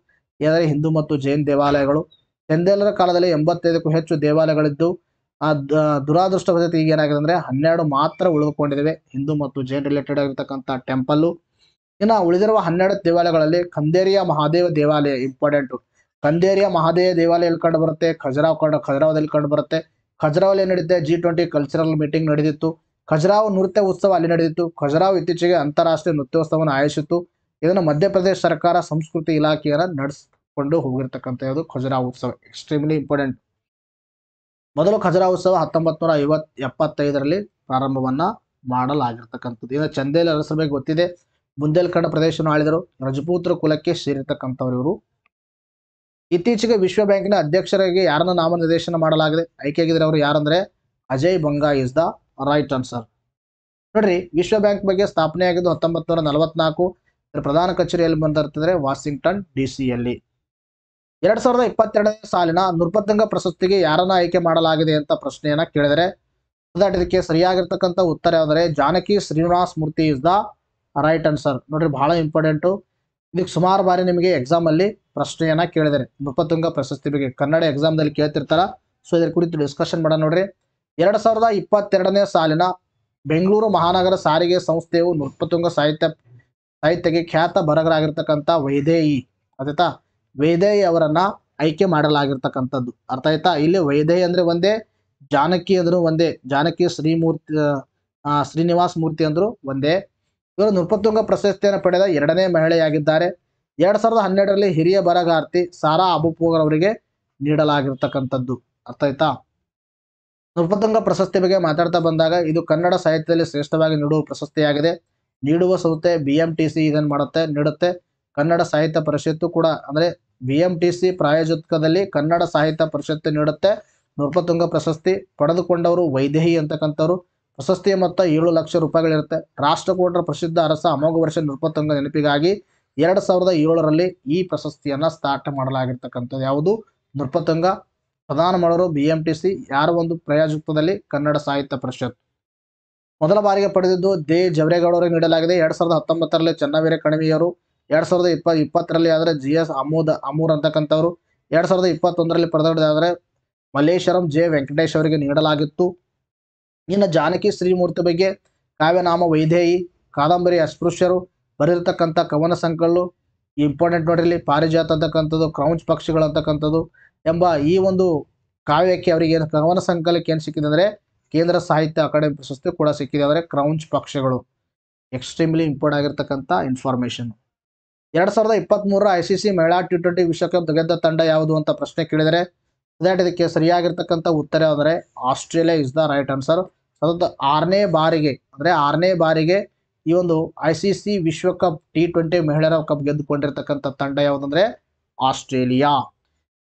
ಏನಾದರೆ ಹಿಂದೂ ಮತ್ತು ಜೈನ್ ದೇವಾಲಯಗಳು ಚಂದೇಲರ ಕಾಲದಲ್ಲಿ ಎಂಬತ್ತೈದಕ್ಕೂ ಹೆಚ್ಚು ದೇವಾಲಯಗಳಿದ್ದು ಆ ಪದ್ಧತಿ ಈಗ ಏನಾಗಿದೆ ಅಂದ್ರೆ ಹನ್ನೆರಡು ಮಾತ್ರ ಉಳಿದುಕೊಂಡಿದ್ದಾವೆ ಹಿಂದೂ ಮತ್ತು ಜೈನ್ ರಿಲೇಟೆಡ್ ಆಗಿರ್ತಕ್ಕಂಥ ಟೆಂಪಲ್ಲು ಇನ್ನು ಉಳಿದಿರುವ ಹನ್ನೆರಡು ದೇವಾಲಯಗಳಲ್ಲಿ ಖಂದೇರಿಯ ಮಹಾದೇವ ದೇವಾಲಯ ಇಂಪಾರ್ಟೆಂಟು ಖಂದೇರಿಯ ಮಹಾದೇವ ದೇವಾಲಯ ಎಲ್ಲಿ ಕಂಡು ಬರುತ್ತೆ ಖಜರಾವ್ ಕಂಡು ಖಜರಾವದಲ್ಲಿ ಕಂಡು ಬರುತ್ತೆ ಖಜರಾವಲ್ಲಿ ನಡೆಯುತ್ತೆ ಜಿ ಟ್ವೆಂಟಿ ಕಲ್ಚರಲ್ ಮೀಟಿಂಗ್ ನಡೆದಿತ್ತು ಖಜರಾವ್ ನೃತ್ಯ ಉತ್ಸವ ಅಲ್ಲಿ ನಡೆದಿತ್ತು ಖಜರಾವ್ ಇತ್ತೀಚೆಗೆ ಅಂತಾರಾಷ್ಟ್ರೀಯ ನೃತ್ಯೋತ್ಸವವನ್ನು ಆಯೋಜಿಸಿತ್ತು ಇದನ್ನು ಮಧ್ಯಪ್ರದೇಶ ಸರ್ಕಾರ ಸಂಸ್ಕೃತಿ ಇಲಾಖೆಯನ್ನು ನಡೆಸಿಕೊಂಡು ಹೋಗಿರ್ತಕ್ಕಂಥ ಖಜರಾವ್ ಉತ್ಸವ ಎಕ್ಸ್ಟ್ರೀಮ್ಲಿ ಇಂಪಾರ್ಟೆಂಟ್ ಮೊದಲು ಖಜರಾ ಉತ್ಸವ ಹತ್ತೊಂಬತ್ತು ನೂರ ಐವತ್ ಎಪ್ಪತ್ತೈದರಲ್ಲಿ ಪ್ರಾರಂಭವನ್ನ ಮಾಡಲಾಗಿರ್ತಕ್ಕಂಥದ್ದು ಇನ್ನು ಚಂದೇಲ್ ಅರಸಭೆಗೆ ಗೊತ್ತಿದೆ ಬುಂದೇಲ್ಖಂಡ್ ಪ್ರದೇಶವನ್ನು ಆಳಿದರು ರಜಪೂತ್ರ ಕುಲಕ್ಕೆ ಸೇರಿರ್ತಕ್ಕಂಥವ್ರು ಇವರು ಇತ್ತೀಚೆಗೆ ವಿಶ್ವ ಬ್ಯಾಂಕಿನ ಅಧ್ಯಕ್ಷರಾಗಿ ಯಾರನ್ನು ನಾಮನಿರ್ದೇಶನ ಮಾಡಲಾಗಿದೆ ಆಯ್ಕೆಯಾಗಿದ್ರೆ ಅವರು ಯಾರಂದ್ರೆ Ajay Banga is the right answer ನೋಡ್ರಿ ವಿಶ್ವ ಬ್ಯಾಂಕ್ ಬಗ್ಗೆ ಸ್ಥಾಪನೆ ಆಗಿದ್ದು ಹತ್ತೊಂಬತ್ತು ನೂರ ನಲವತ್ನಾಲ್ಕು ಪ್ರಧಾನ ಕಚೇರಿಯಲ್ಲಿ ಬಂದಿರ್ತದೆ ವಾಷಿಂಗ್ಟನ್ ಡಿ ಸಿಯಲ್ಲಿ ಎರಡ್ ಸಾವಿರದ ಇಪ್ಪತ್ತೆರಡನೇ ಸಾಲಿನ ನೃಪತಂಗ ಪ್ರಶಸ್ತಿಗೆ ಯಾರನ್ನ ಆಯ್ಕೆ ಮಾಡಲಾಗಿದೆ ಅಂತ ಪ್ರಶ್ನೆಯನ್ನ ಕೇಳಿದರೆ ಇದಕ್ಕೆ ಸರಿಯಾಗಿರ್ತಕ್ಕಂಥ ಉತ್ತರ ಯಾವುದರೆ Janaki Srinivas Murthy is the right answer ನೋಡ್ರಿ ಬಹಳ ಇಂಪಾರ್ಟೆಂಟು ಇದಕ್ಕೆ ಸುಮಾರು ಬಾರಿ ನಿಮಗೆ ಎಕ್ಸಾಮ್ ಅಲ್ಲಿ ಪ್ರಶ್ನೆಯನ್ನ ಕೇಳಿದರೆ ನೃಪತುಂಗ ಪ್ರಶಸ್ತಿ ಬಗ್ಗೆ ಕನ್ನಡ ಎಕ್ಸಾಮ್ ದಲ್ಲಿ ಕೇಳ್ತಿರ್ತಾರ ಸೊ ಇದರ ಕುರಿತು ಡಿಸ್ಕಷನ್ ಮಾಡ ನೋಡ್ರಿ ಎರಡ್ ಸಾವಿರದ ಇಪ್ಪತ್ತೆರಡನೇ ಸಾಲಿನ ಬೆಂಗಳೂರು ಮಹಾನಗರ ಸಾರಿಗೆ ಸಂಸ್ಥೆಯು ನೃಪತುಂಗ ಸಾಹಿತ್ಯ ಸಾಹಿತ್ಯಕ್ಕೆ ಖ್ಯಾತ ಬರಗರಾಗಿರ್ತಕ್ಕಂಥ ವೈದೇಯಿ ಆಯ್ತಾ ವೈದೇಯಿ ಅವರನ್ನ ಆಯ್ಕೆ ಮಾಡಲಾಗಿರ್ತಕ್ಕಂಥದ್ದು ಅರ್ಥ ಆಯ್ತಾ ಇಲ್ಲಿ ವೈದೇಯಿ ಅಂದ್ರೆ ಒಂದೇ ಜಾನಕಿ ಅಂದ್ರು ಒಂದೇ ಜಾನಕಿ ಶ್ರೀಮೂರ್ತಿ ಶ್ರೀನಿವಾಸ್ ಮೂರ್ತಿ ಅಂದ್ರು ಒಂದೇ ಇವರು ನೃಪತುಂಗ ಪ್ರಶಸ್ತಿಯನ್ನು ಪಡೆದ ಎರಡನೇ ಮಹಿಳೆಯಾಗಿದ್ದಾರೆ ಎರಡ್ ಸಾವಿರದ ಹನ್ನೆರಡರಲ್ಲಿ ಹಿರಿಯ ಬರಗಾರ್ತಿ ಸಾರಾ ಅಬುಪೋಗರ್ ಅವರಿಗೆ ನೀಡಲಾಗಿರ್ತಕ್ಕಂಥದ್ದು ಅರ್ಥ ಆಯ್ತಾ ನೃಪತುಂಗ ಪ್ರಶಸ್ತಿ ಬಗ್ಗೆ ಮಾತಾಡ್ತಾ ಬಂದಾಗ ಇದು ಕನ್ನಡ ಸಾಹಿತ್ಯದಲ್ಲಿ ಶ್ರೇಷ್ಠವಾಗಿ ನೀಡುವ ಪ್ರಶಸ್ತಿಯಾಗಿದೆ ನೀಡುವ ಸಂಸ್ಥೆ ಬಿ ಎಂ ಟಿ ಸಿ ಇದನ್ನು ಮಾಡುತ್ತೆ ನೀಡುತ್ತೆ ಕನ್ನಡ ಸಾಹಿತ್ಯ ಪರಿಷತ್ತು ಕೂಡ ಅಂದರೆ ಬಿ ಎಂ ಟಿ ಸಿ ಪ್ರಾಯೋಜಕದಲ್ಲಿ ಕನ್ನಡ ಸಾಹಿತ್ಯ ಪರಿಷತ್ತು ನೀಡುತ್ತೆ ನೃಪತುಂಗ ಪ್ರಶಸ್ತಿ ಪಡೆದುಕೊಂಡವರು ವೈದೇಹಿ ಅಂತಕ್ಕಂಥವ್ರು ಪ್ರಶಸ್ತಿಯ ಮೊತ್ತ ಏಳು ಲಕ್ಷ ರೂಪಾಯಿಗಳಿರುತ್ತೆ ರಾಷ್ಟ್ರಕೂಟರ ಪ್ರಸಿದ್ಧ ಅರಸ ಅಮೋಘ ವರ್ಷ ನೃಪತುಂಗ ನೆನಪಿಗಾಗಿ ಎರಡು ಸಾವಿರದ ಏಳರಲ್ಲಿ ಈ ಪ್ರಶಸ್ತಿಯನ್ನು ಸ್ಟಾರ್ಟ್ ಮಾಡಲಾಗಿರ್ತಕ್ಕಂಥದ್ದು ಯಾವುದು ನೃಪತುಂಗ ಪ್ರಧಾನ ಮಾಡೋರು ಬಿ ಎಂ ಟಿ ಸಿ ಯಾರ ಒಂದು ಪ್ರಾಯೋಜಕತ್ವದಲ್ಲಿ ಕನ್ನಡ ಸಾಹಿತ್ಯ ಪರಿಷತ್ ಮೊದಲ ಬಾರಿಗೆ ಪಡೆದಿದ್ದು ದೇ ಜವರೇಗೌಡರಿಗೆ ನೀಡಲಾಗಿದೆ ಎರಡ್ ಸಾವಿರದ ಹತ್ತೊಂಬತ್ತರಲ್ಲಿ ಚನ್ನವೀರ ಕಣಿವೆಯವರು ಎರಡು ಸಾವಿರದ ಇಪ್ಪ ಇಪ್ಪತ್ತರಲ್ಲಿ ಆದರೆ ಜಿ ಎಸ್ ಅಮೋದ್ ಅಮೂರ್ ಅಂತಕ್ಕಂಥವ್ರು ಎರಡು ಸಾವಿರದ ಇಪ್ಪತ್ತೊಂದರಲ್ಲಿ ಪಡೆದಾದರೆ ಮಲ್ಲೇಶ್ವರಂ ಜೆ ವೆಂಕಟೇಶ್ ಅವರಿಗೆ ನೀಡಲಾಗಿತ್ತು ಇನ್ನು ಜಾನಕಿ ಶ್ರೀಮೂರ್ತಿ ಬಗ್ಗೆ ಕಾವ್ಯನಾಮ ವೈದೇಹಿ ಕಾದಂಬರಿ ಅಸ್ಪೃಶ್ಯರು ಬರೆದಿರ್ತಕ್ಕಂಥ ಕವನ ಸಂಕಲ್ಲು ಇಂಪಾರ್ಟೆಂಟ್ ನೋಡ್ರಿ ಪಾರಿಜಾತ ಅಂತಕ್ಕಂಥದ್ದು ಕ್ರೌಂಚ್ ಅಂತಕ್ಕಂಥದ್ದು ಎಂಬ ಈ ಒಂದು ಕಾವ್ಯಕ್ಕೆ ಅವರಿಗೆ ಏನು ಕವನ ಸಂಕಲಕ್ಕೆ ಏನು ಸಿಕ್ಕಿದೆ ಅಂದರೆ ಕೇಂದ್ರ ಸಾಹಿತ್ಯ ಅಕಾಡೆಮಿ ಪ್ರಶಸ್ತಿ ಕೂಡ ಸಿಕ್ಕಿದೆ ಅಂದರೆ ಕ್ರೌಂಚ್ ಪಕ್ಷಿಗಳು ಎಕ್ಸ್ಟ್ರೀಮ್ಲಿ ಇಂಪಾರ್ಟ್ ಆಗಿರ್ತಕ್ಕಂಥ ಇನ್ಫಾರ್ಮೇಷನ್ ಎರಡು ಸಾವಿರದ ಇಪ್ಪತ್ತ್ಮೂರರ ಐ ಸಿ ಸಿ ಮಹಿಳಾ ಟಿ ಟ್ವೆಂಟಿ ವಿಶ್ವಕಪ್ ಗೆದ್ದ ತಂಡ ಯಾವುದು ಅಂತ ಪ್ರಶ್ನೆ ಕೇಳಿದರೆ ದಟ್ ಇದಕ್ಕೆ ಸರಿಯಾಗಿರ್ತಕ್ಕಂಥ ಉತ್ತರ ಅಂದರೆ Australia is the right answer ಸತತ ಆರನೇ ಬಾರಿಗೆ ಅಂದರೆ ಆರನೇ ಬಾರಿಗೆ ಈ ಒಂದು ಐ ಸಿ ಸಿ ವಿಶ್ವಕಪ್ ಟಿ ಟ್ವೆಂಟಿ ಮಹಿಳೆಯರ ಕಪ್ ಗೆದ್ದುಕೊಂಡಿರ್ತಕ್ಕಂಥ ತಂಡ ಯಾವುದಂದರೆ ಆಸ್ಟ್ರೇಲಿಯಾ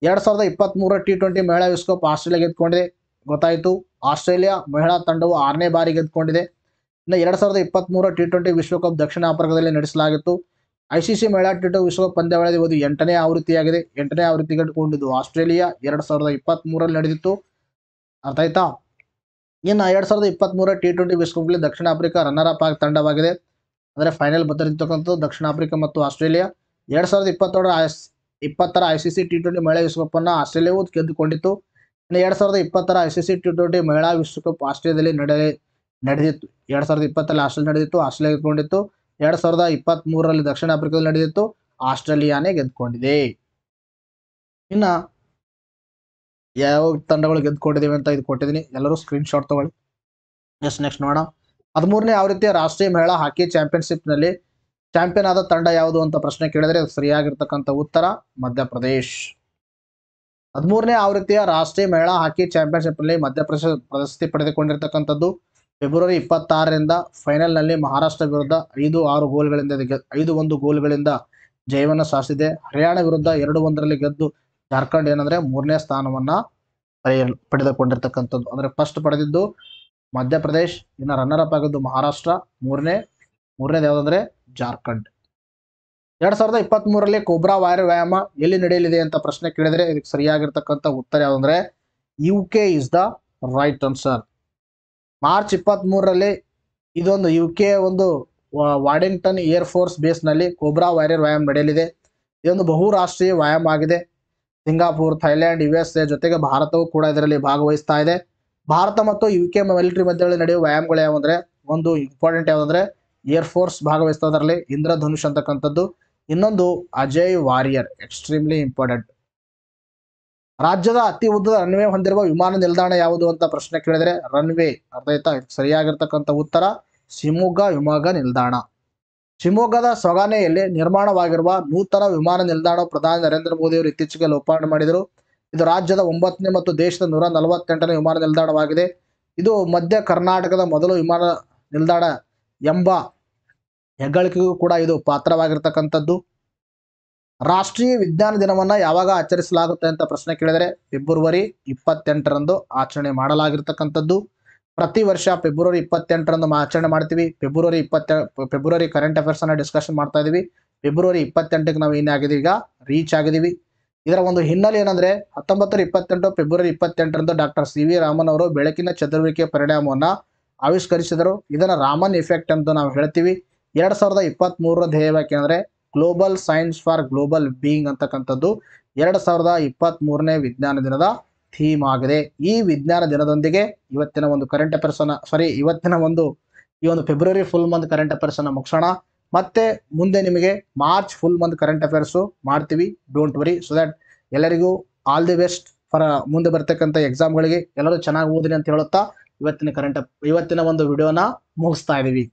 ಎರಡು ಸಾವಿರದ ಇಪ್ಪತ್ತ್ಮೂರರ ಟಿ ಟ್ವೆಂಟಿ ಮಹಿಳಾ ವಿಶ್ವಕಪ್ ಆಸ್ಟ್ರೇಲಿಯಾ ಗೆದ್ದುಕೊಂಡಿದೆ ಗೊತ್ತಾಯಿತು ಆಸ್ಟ್ರೇಲಿಯಾ ಮಹಿಳಾ ತಂಡವು ಆರನೇ ಬಾರಿ ಗೆದ್ದುಕೊಂಡಿದೆ ಇನ್ನು ಎರಡು ಸಾವಿರದ ಇಪ್ಪತ್ತ್ಮೂರರ ಟಿ ಟ್ವೆಂಟಿ ವಿಶ್ವಕಪ್ ದಕ್ಷಿಣ ಆಫ್ರಿಕಾದಲ್ಲಿ ನಡೆಸಲಾಗಿತ್ತು ಐ ಸಿ ಸಿ ಮಹಿಳಾ ಟಿ ವಿಶ್ವಕಪ್ ಪಂದ್ಯಾವಳಿ ಒಂದು ಎಂಟನೇ ಆವೃತ್ತಿಯಾಗಿದೆ ಎಂಟನೇ ಕಟ್ಕೊಂಡಿದ್ದು ಆಸ್ಟ್ರೇಲಿಯಾ ಎರಡು ಸಾವಿರದ ಇಪ್ಪತ್ತ್ಮೂರಲ್ಲಿ ನಡೆದಿತ್ತು ಅರ್ಥ ಆಯ್ತಾ ಇನ್ನು ಎರಡು ಸಾವಿರದ ಇಪ್ಪತ್ತ್ಮೂರ ಟಿ ಟ್ವೆಂಟಿ ವಿಶ್ವಕಪ್ನಲ್ಲಿ ದಕ್ಷಿಣ ಆಫ್ರಿಕಾ ರನ್ನರ್ ಅಪ್ ಆಗಿ ತಂಡವಾಗಿದೆ ಅಂದರೆ ಫೈನಲ್ ಬದಲಿರ್ತಕ್ಕಂಥದ್ದು ದಕ್ಷಿಣ ಆಫ್ರಿಕಾ ಮತ್ತು ಆಸ್ಟ್ರೇಲಿಯಾ ಎರಡು ಸಾವಿರದ ಇಪ್ಪತ್ತೊಂದರ ಇಪ್ಪತ್ತರ I C C T twenty ಮಹಿಳಾ ವಿಶ್ವಕಪ್ಪನ್ನು ಆಸ್ಟ್ರೇಲಿಯಾವು ಗೆದ್ದುಕೊಂಡಿತ್ತು ಇನ್ನು ಎರಡು ಸಾವಿರದ ಇಪ್ಪತ್ತರ I C C T twenty ಮಹಿಳಾ ವಿಶ್ವಕಪ್ ಆಸ್ಟ್ರೇಲಿಯಾದಲ್ಲಿ ನಡೆ ನಡೆದಿತ್ತು ಎರಡು ಸಾವಿರದ ಇಪ್ಪತ್ತರಲ್ಲಿ ಆಸ್ಟ್ರೇಲಿಯಾ ನಡೆದಿತ್ತು ಆಸ್ಟ್ರೇಲಿಯಾ ಗೆದ್ದುಕೊಂಡಿತ್ತು ಎರಡ್ ಸಾವಿರದ ಇಪ್ಪತ್ತ್ ಮೂರರಲ್ಲಿ ದಕ್ಷಿಣ ಆಫ್ರಿಕಾದಲ್ಲಿ ನಡೆದಿತ್ತು ಆಸ್ಟ್ರೇಲಿಯಾನೇ ಗೆದ್ದುಕೊಂಡಿದೆ ಇನ್ನ ಯಾವ ತಂಡಗಳು ಗೆದ್ದುಕೊಂಡಿದ್ದೀವಿ ಅಂತ ಇದು ಕೊಟ್ಟಿದ್ದೀನಿ ಎಲ್ಲರೂ ಶಾಟ್ ತಗೊಳ್ಳಿ ಎಸ್ ನೆಕ್ಸ್ಟ್ ನೋಡೋಣ ಹದಿಮೂರನೇ ಆವೃತ್ತಿಯ ರಾಷ್ಟ್ರೀಯ ಮಹಿಳಾ ಹಾಕಿ ಚಾಂಪಿಯನ್ಶಿಪ್ ನಲ್ಲಿ ಚಾಂಪಿಯನ್ ಆದ ತಂಡ ಯಾವುದು ಅಂತ ಪ್ರಶ್ನೆ ಕೇಳಿದರೆ ಅದು ಸರಿಯಾಗಿರ್ತಕ್ಕಂಥ ಉತ್ತರ ಮಧ್ಯಪ್ರದೇಶ್ ಹದಿಮೂರನೇ ಆವೃತ್ತಿಯ ರಾಷ್ಟ್ರೀಯ ಮಹಿಳಾ ಹಾಕಿ ಚಾಂಪಿಯನ್ಶಿಪ್ ನಲ್ಲಿ ಮಧ್ಯಪ್ರದೇಶ ಪ್ರಶಸ್ತಿ ಪಡೆದುಕೊಂಡಿರ್ತಕ್ಕಂಥದ್ದು ಫೆಬ್ರವರಿ ಇಪ್ಪತ್ತಾರರಿಂದ ಫೈನಲ್ನಲ್ಲಿ ಮಹಾರಾಷ್ಟ್ರ ವಿರುದ್ಧ ಐದು ಆರು ಗೋಲ್ಗಳಿಂದ ಐದು ಒಂದು ಗೋಲ್ಗಳಿಂದ ಜಯವನ್ನು ಸಾಧಿಸಿದೆ ಹರಿಯಾಣ ವಿರುದ್ಧ ಎರಡು ಒಂದರಲ್ಲಿ ಗೆದ್ದು ಜಾರ್ಖಂಡ್ ಏನಂದ್ರೆ ಮೂರನೇ ಸ್ಥಾನವನ್ನ ಪಡೆದುಕೊಂಡಿರ್ತಕ್ಕಂಥದ್ದು ಅಂದ್ರೆ ಫಸ್ಟ್ ಪಡೆದಿದ್ದು ಮಧ್ಯಪ್ರದೇಶ್ ಇನ್ನು ರನ್ನರ್ ಅಪ್ ಆಗಿದ್ದು ಮಹಾರಾಷ್ಟ್ರ ಮೂರನೇ ಮೂರನೇದು ಯಾವುದಂದ್ರೆ ಜಾರ್ಖಂಡ್ ಎರಡ್ ಸಾವಿರದ ಇಪ್ಪತ್ತ್ ಮೂರರಲ್ಲಿ ಕೋಬ್ರಾ ವಾಯು ವ್ಯಾಯಾಮ ಎಲ್ಲಿ ನಡೆಯಲಿದೆ ಅಂತ ಪ್ರಶ್ನೆ ಕೇಳಿದ್ರೆ ಇದಕ್ಕೆ ಸರಿಯಾಗಿರ್ತಕ್ಕಂಥ ಉತ್ತರ ಯಾವುದಂದ್ರೆ U K is the right answer March ಮೂರರಲ್ಲಿ ಇದೊಂದು ಯು ಕೆ ಒಂದು ವಾಡಿಂಗ್ಟನ್ ಏರ್ ಫೋರ್ಸ್ ಬೇಸ್ನಲ್ಲಿ ಕೋಬ್ರಾ ವಾರಿಯರ್ ವ್ಯಾಯಾಮ ನಡೆಯಲಿದೆ ಇದೊಂದು ಬಹುರಾಷ್ಟ್ರೀಯ ವ್ಯಾಯಾಮ ಆಗಿದೆ Singapore Thailand U S A ಜೊತೆಗೆ ಭಾರತವು ಕೂಡ ಇದರಲ್ಲಿ ಭಾಗವಹಿಸ್ತಾ ಇದೆ ಭಾರತ ಮತ್ತು ಯು ಕೆ ಮಿಲಿಟರಿ ಮಧ್ಯದಲ್ಲಿ ನಡೆಯುವ ವ್ಯಾಯಾಮಗಳು ಯಾವಂದ್ರೆ ಒಂದು ಇಂಪಾರ್ಟೆಂಟ್ ಯಾವುದಂದ್ರೆ ಏರ್ ಫೋರ್ಸ್ ಭಾಗವಹಿಸ್ತಾ ಇದರಲ್ಲಿ ಇಂದ್ರಧನುಷ್ ಅಂತಕ್ಕಂಥದ್ದು ಇನ್ನೊಂದು ಅಜಯ್ ವಾರಿಯರ್ ಎಕ್ಸ್ಟ್ರೀಮ್ಲಿ ಇಂಪಾರ್ಟೆಂಟ್ ರಾಜ್ಯದ ಅತಿ ಉದ್ದದ ರನ್ವೇ ಹೊಂದಿರುವ ವಿಮಾನ ನಿಲ್ದಾಣ ಯಾವುದು ಅಂತ ಪ್ರಶ್ನೆ ಕೇಳಿದರೆ ರನ್ವೇ ಆಯ್ತಾ ಸರಿಯಾಗಿರ್ತಕ್ಕಂಥ ಉತ್ತರ ಶಿವಮೊಗ್ಗ ವಿಮಾನ ನಿಲ್ದಾಣ ಶಿವಮೊಗ್ಗದ ಸೊಗಾನೆಯಲ್ಲಿ ನಿರ್ಮಾಣವಾಗಿರುವ ನೂತನ ವಿಮಾನ ನಿಲ್ದಾಣ ಪ್ರಧಾನಿ ನರೇಂದ್ರ ಮೋದಿಯವರು ಇತ್ತೀಚೆಗೆ ಲೋಪಾರ್ಣ ಮಾಡಿದರು ಇದು ರಾಜ್ಯದ ಒಂಬತ್ತನೇ ಮತ್ತು ದೇಶದ ನೂರ ನಲವತ್ತೆಂಟನೇ ವಿಮಾನ ನಿಲ್ದಾಣವಾಗಿದೆ ಇದು ಮಧ್ಯ ಕರ್ನಾಟಕದ ಮೊದಲು ವಿಮಾನ ನಿಲ್ದಾಣ ಎಂಬ ಹೆಗ್ಗಳಿಕೆಗೂ ಕೂಡ ಇದು ಪಾತ್ರವಾಗಿರ್ತಕ್ಕಂಥದ್ದು ರಾಷ್ಟ್ರೀಯ ವಿಜ್ಞಾನ ದಿನವನ್ನ ಯಾವಾಗ ಆಚರಿಸಲಾಗುತ್ತೆ ಅಂತ ಪ್ರಶ್ನೆ ಕೇಳಿದರೆ ಫೆಬ್ರವರಿ ಇಪ್ಪತ್ತೆಂಟರಂದು ಆಚರಣೆ ಮಾಡಲಾಗಿರ್ತಕ್ಕಂಥದ್ದು ಪ್ರತಿ ವರ್ಷ ಫೆಬ್ರವರಿ ಇಪ್ಪತ್ತೆಂಟರಂದು ಆಚರಣೆ ಮಾಡ್ತೀವಿ ಫೆಬ್ರವರಿ ಇಪ್ಪತ್ತೆ ಫೆಬ್ರವರಿ ಕರೆಂಟ್ ಅಫೇರ್ಸ್ ಅನ್ನು ಡಿಸ್ಕಷನ್ ಮಾಡ್ತಾ ಇದೀವಿ ಫೆಬ್ರವರಿ ಇಪ್ಪತ್ತೆಂಟಕ್ಕೆ ನಾವು ಏನಾಗಿದೆ ಈಗ ರೀಚ್ ಆಗಿದ್ದೀವಿ ಇದರ ಒಂದು ಹಿನ್ನೆಲೆ ಏನಂದ್ರೆ ಹತ್ತೊಂಬತ್ತರ ಇಪ್ಪತ್ತೆಂಟು ಫೆಬ್ರವರಿ ಇಪ್ಪತ್ತೆಂಟರಂದು ಡಾಕ್ಟರ್ ಸಿ ವಿ ರಾಮನ್ ಅವರು ಬೆಳಕಿನ ಚದುರುವಿಕೆ ಪರಿಣಾಮವನ್ನು ಆವಿಷ್ಕರಿಸಿದರು ಇದನ್ನು ರಾಮನ್ ಎಫೆಕ್ಟ್ ಅಂತ ನಾವು ಹೇಳ್ತೀವಿ ಎರಡ್ ಸಾವಿರದ ಮೂರರ ಧ್ಯೇಯವಾಕ್ಯ ಅಂದ್ರೆ global science for global being ಅಂತಕ್ಕಂಥದ್ದು ಎರಡು ಸಾವಿರದ ಇಪ್ಪತ್ತ್ ಮೂರನೇ ವಿಜ್ಞಾನ ದಿನದ ಥೀಮ್ ಆಗಿದೆ ಈ ವಿಜ್ಞಾನ ದಿನದೊಂದಿಗೆ ಇವತ್ತಿನ ಒಂದು ಕರೆಂಟ್ ಅಫೇರ್ಸ್ ಅನ್ನ ಸಾರಿ ಇವತ್ತಿನ ಒಂದು ಈ ಒಂದು ಫೆಬ್ರವರಿ ಫುಲ್ ಮಂತ್ ಕರೆಂಟ್ ಅಫೇರ್ಸ್ ಅನ್ನ ಮುಗಿಸೋಣ ಮತ್ತೆ ಮುಂದೆ ನಿಮಗೆ March full month current affairs ಮಾಡ್ತೀವಿ ಡೋಂಟ್ ವರಿ ಸೊ ದಟ್ ಎಲ್ಲರಿಗೂ ಆಲ್ ದಿ ಬೆಸ್ಟ್ ಫಾರ್ ಮುಂದೆ ಬರ್ತಕ್ಕಂಥ ಎಕ್ಸಾಮ್ಗಳಿಗೆ ಎಲ್ಲರೂ ಚೆನ್ನಾಗಿ ಓದಿರಿ ಅಂತ ಹೇಳುತ್ತಾ ಇವತ್ತಿನ ಕರೆಂಟ್ ಇವತ್ತಿನ ಒಂದು ವಿಡಿಯೋನ ಮುಗಿಸ್ತಾ ಇದ್ದೀವಿ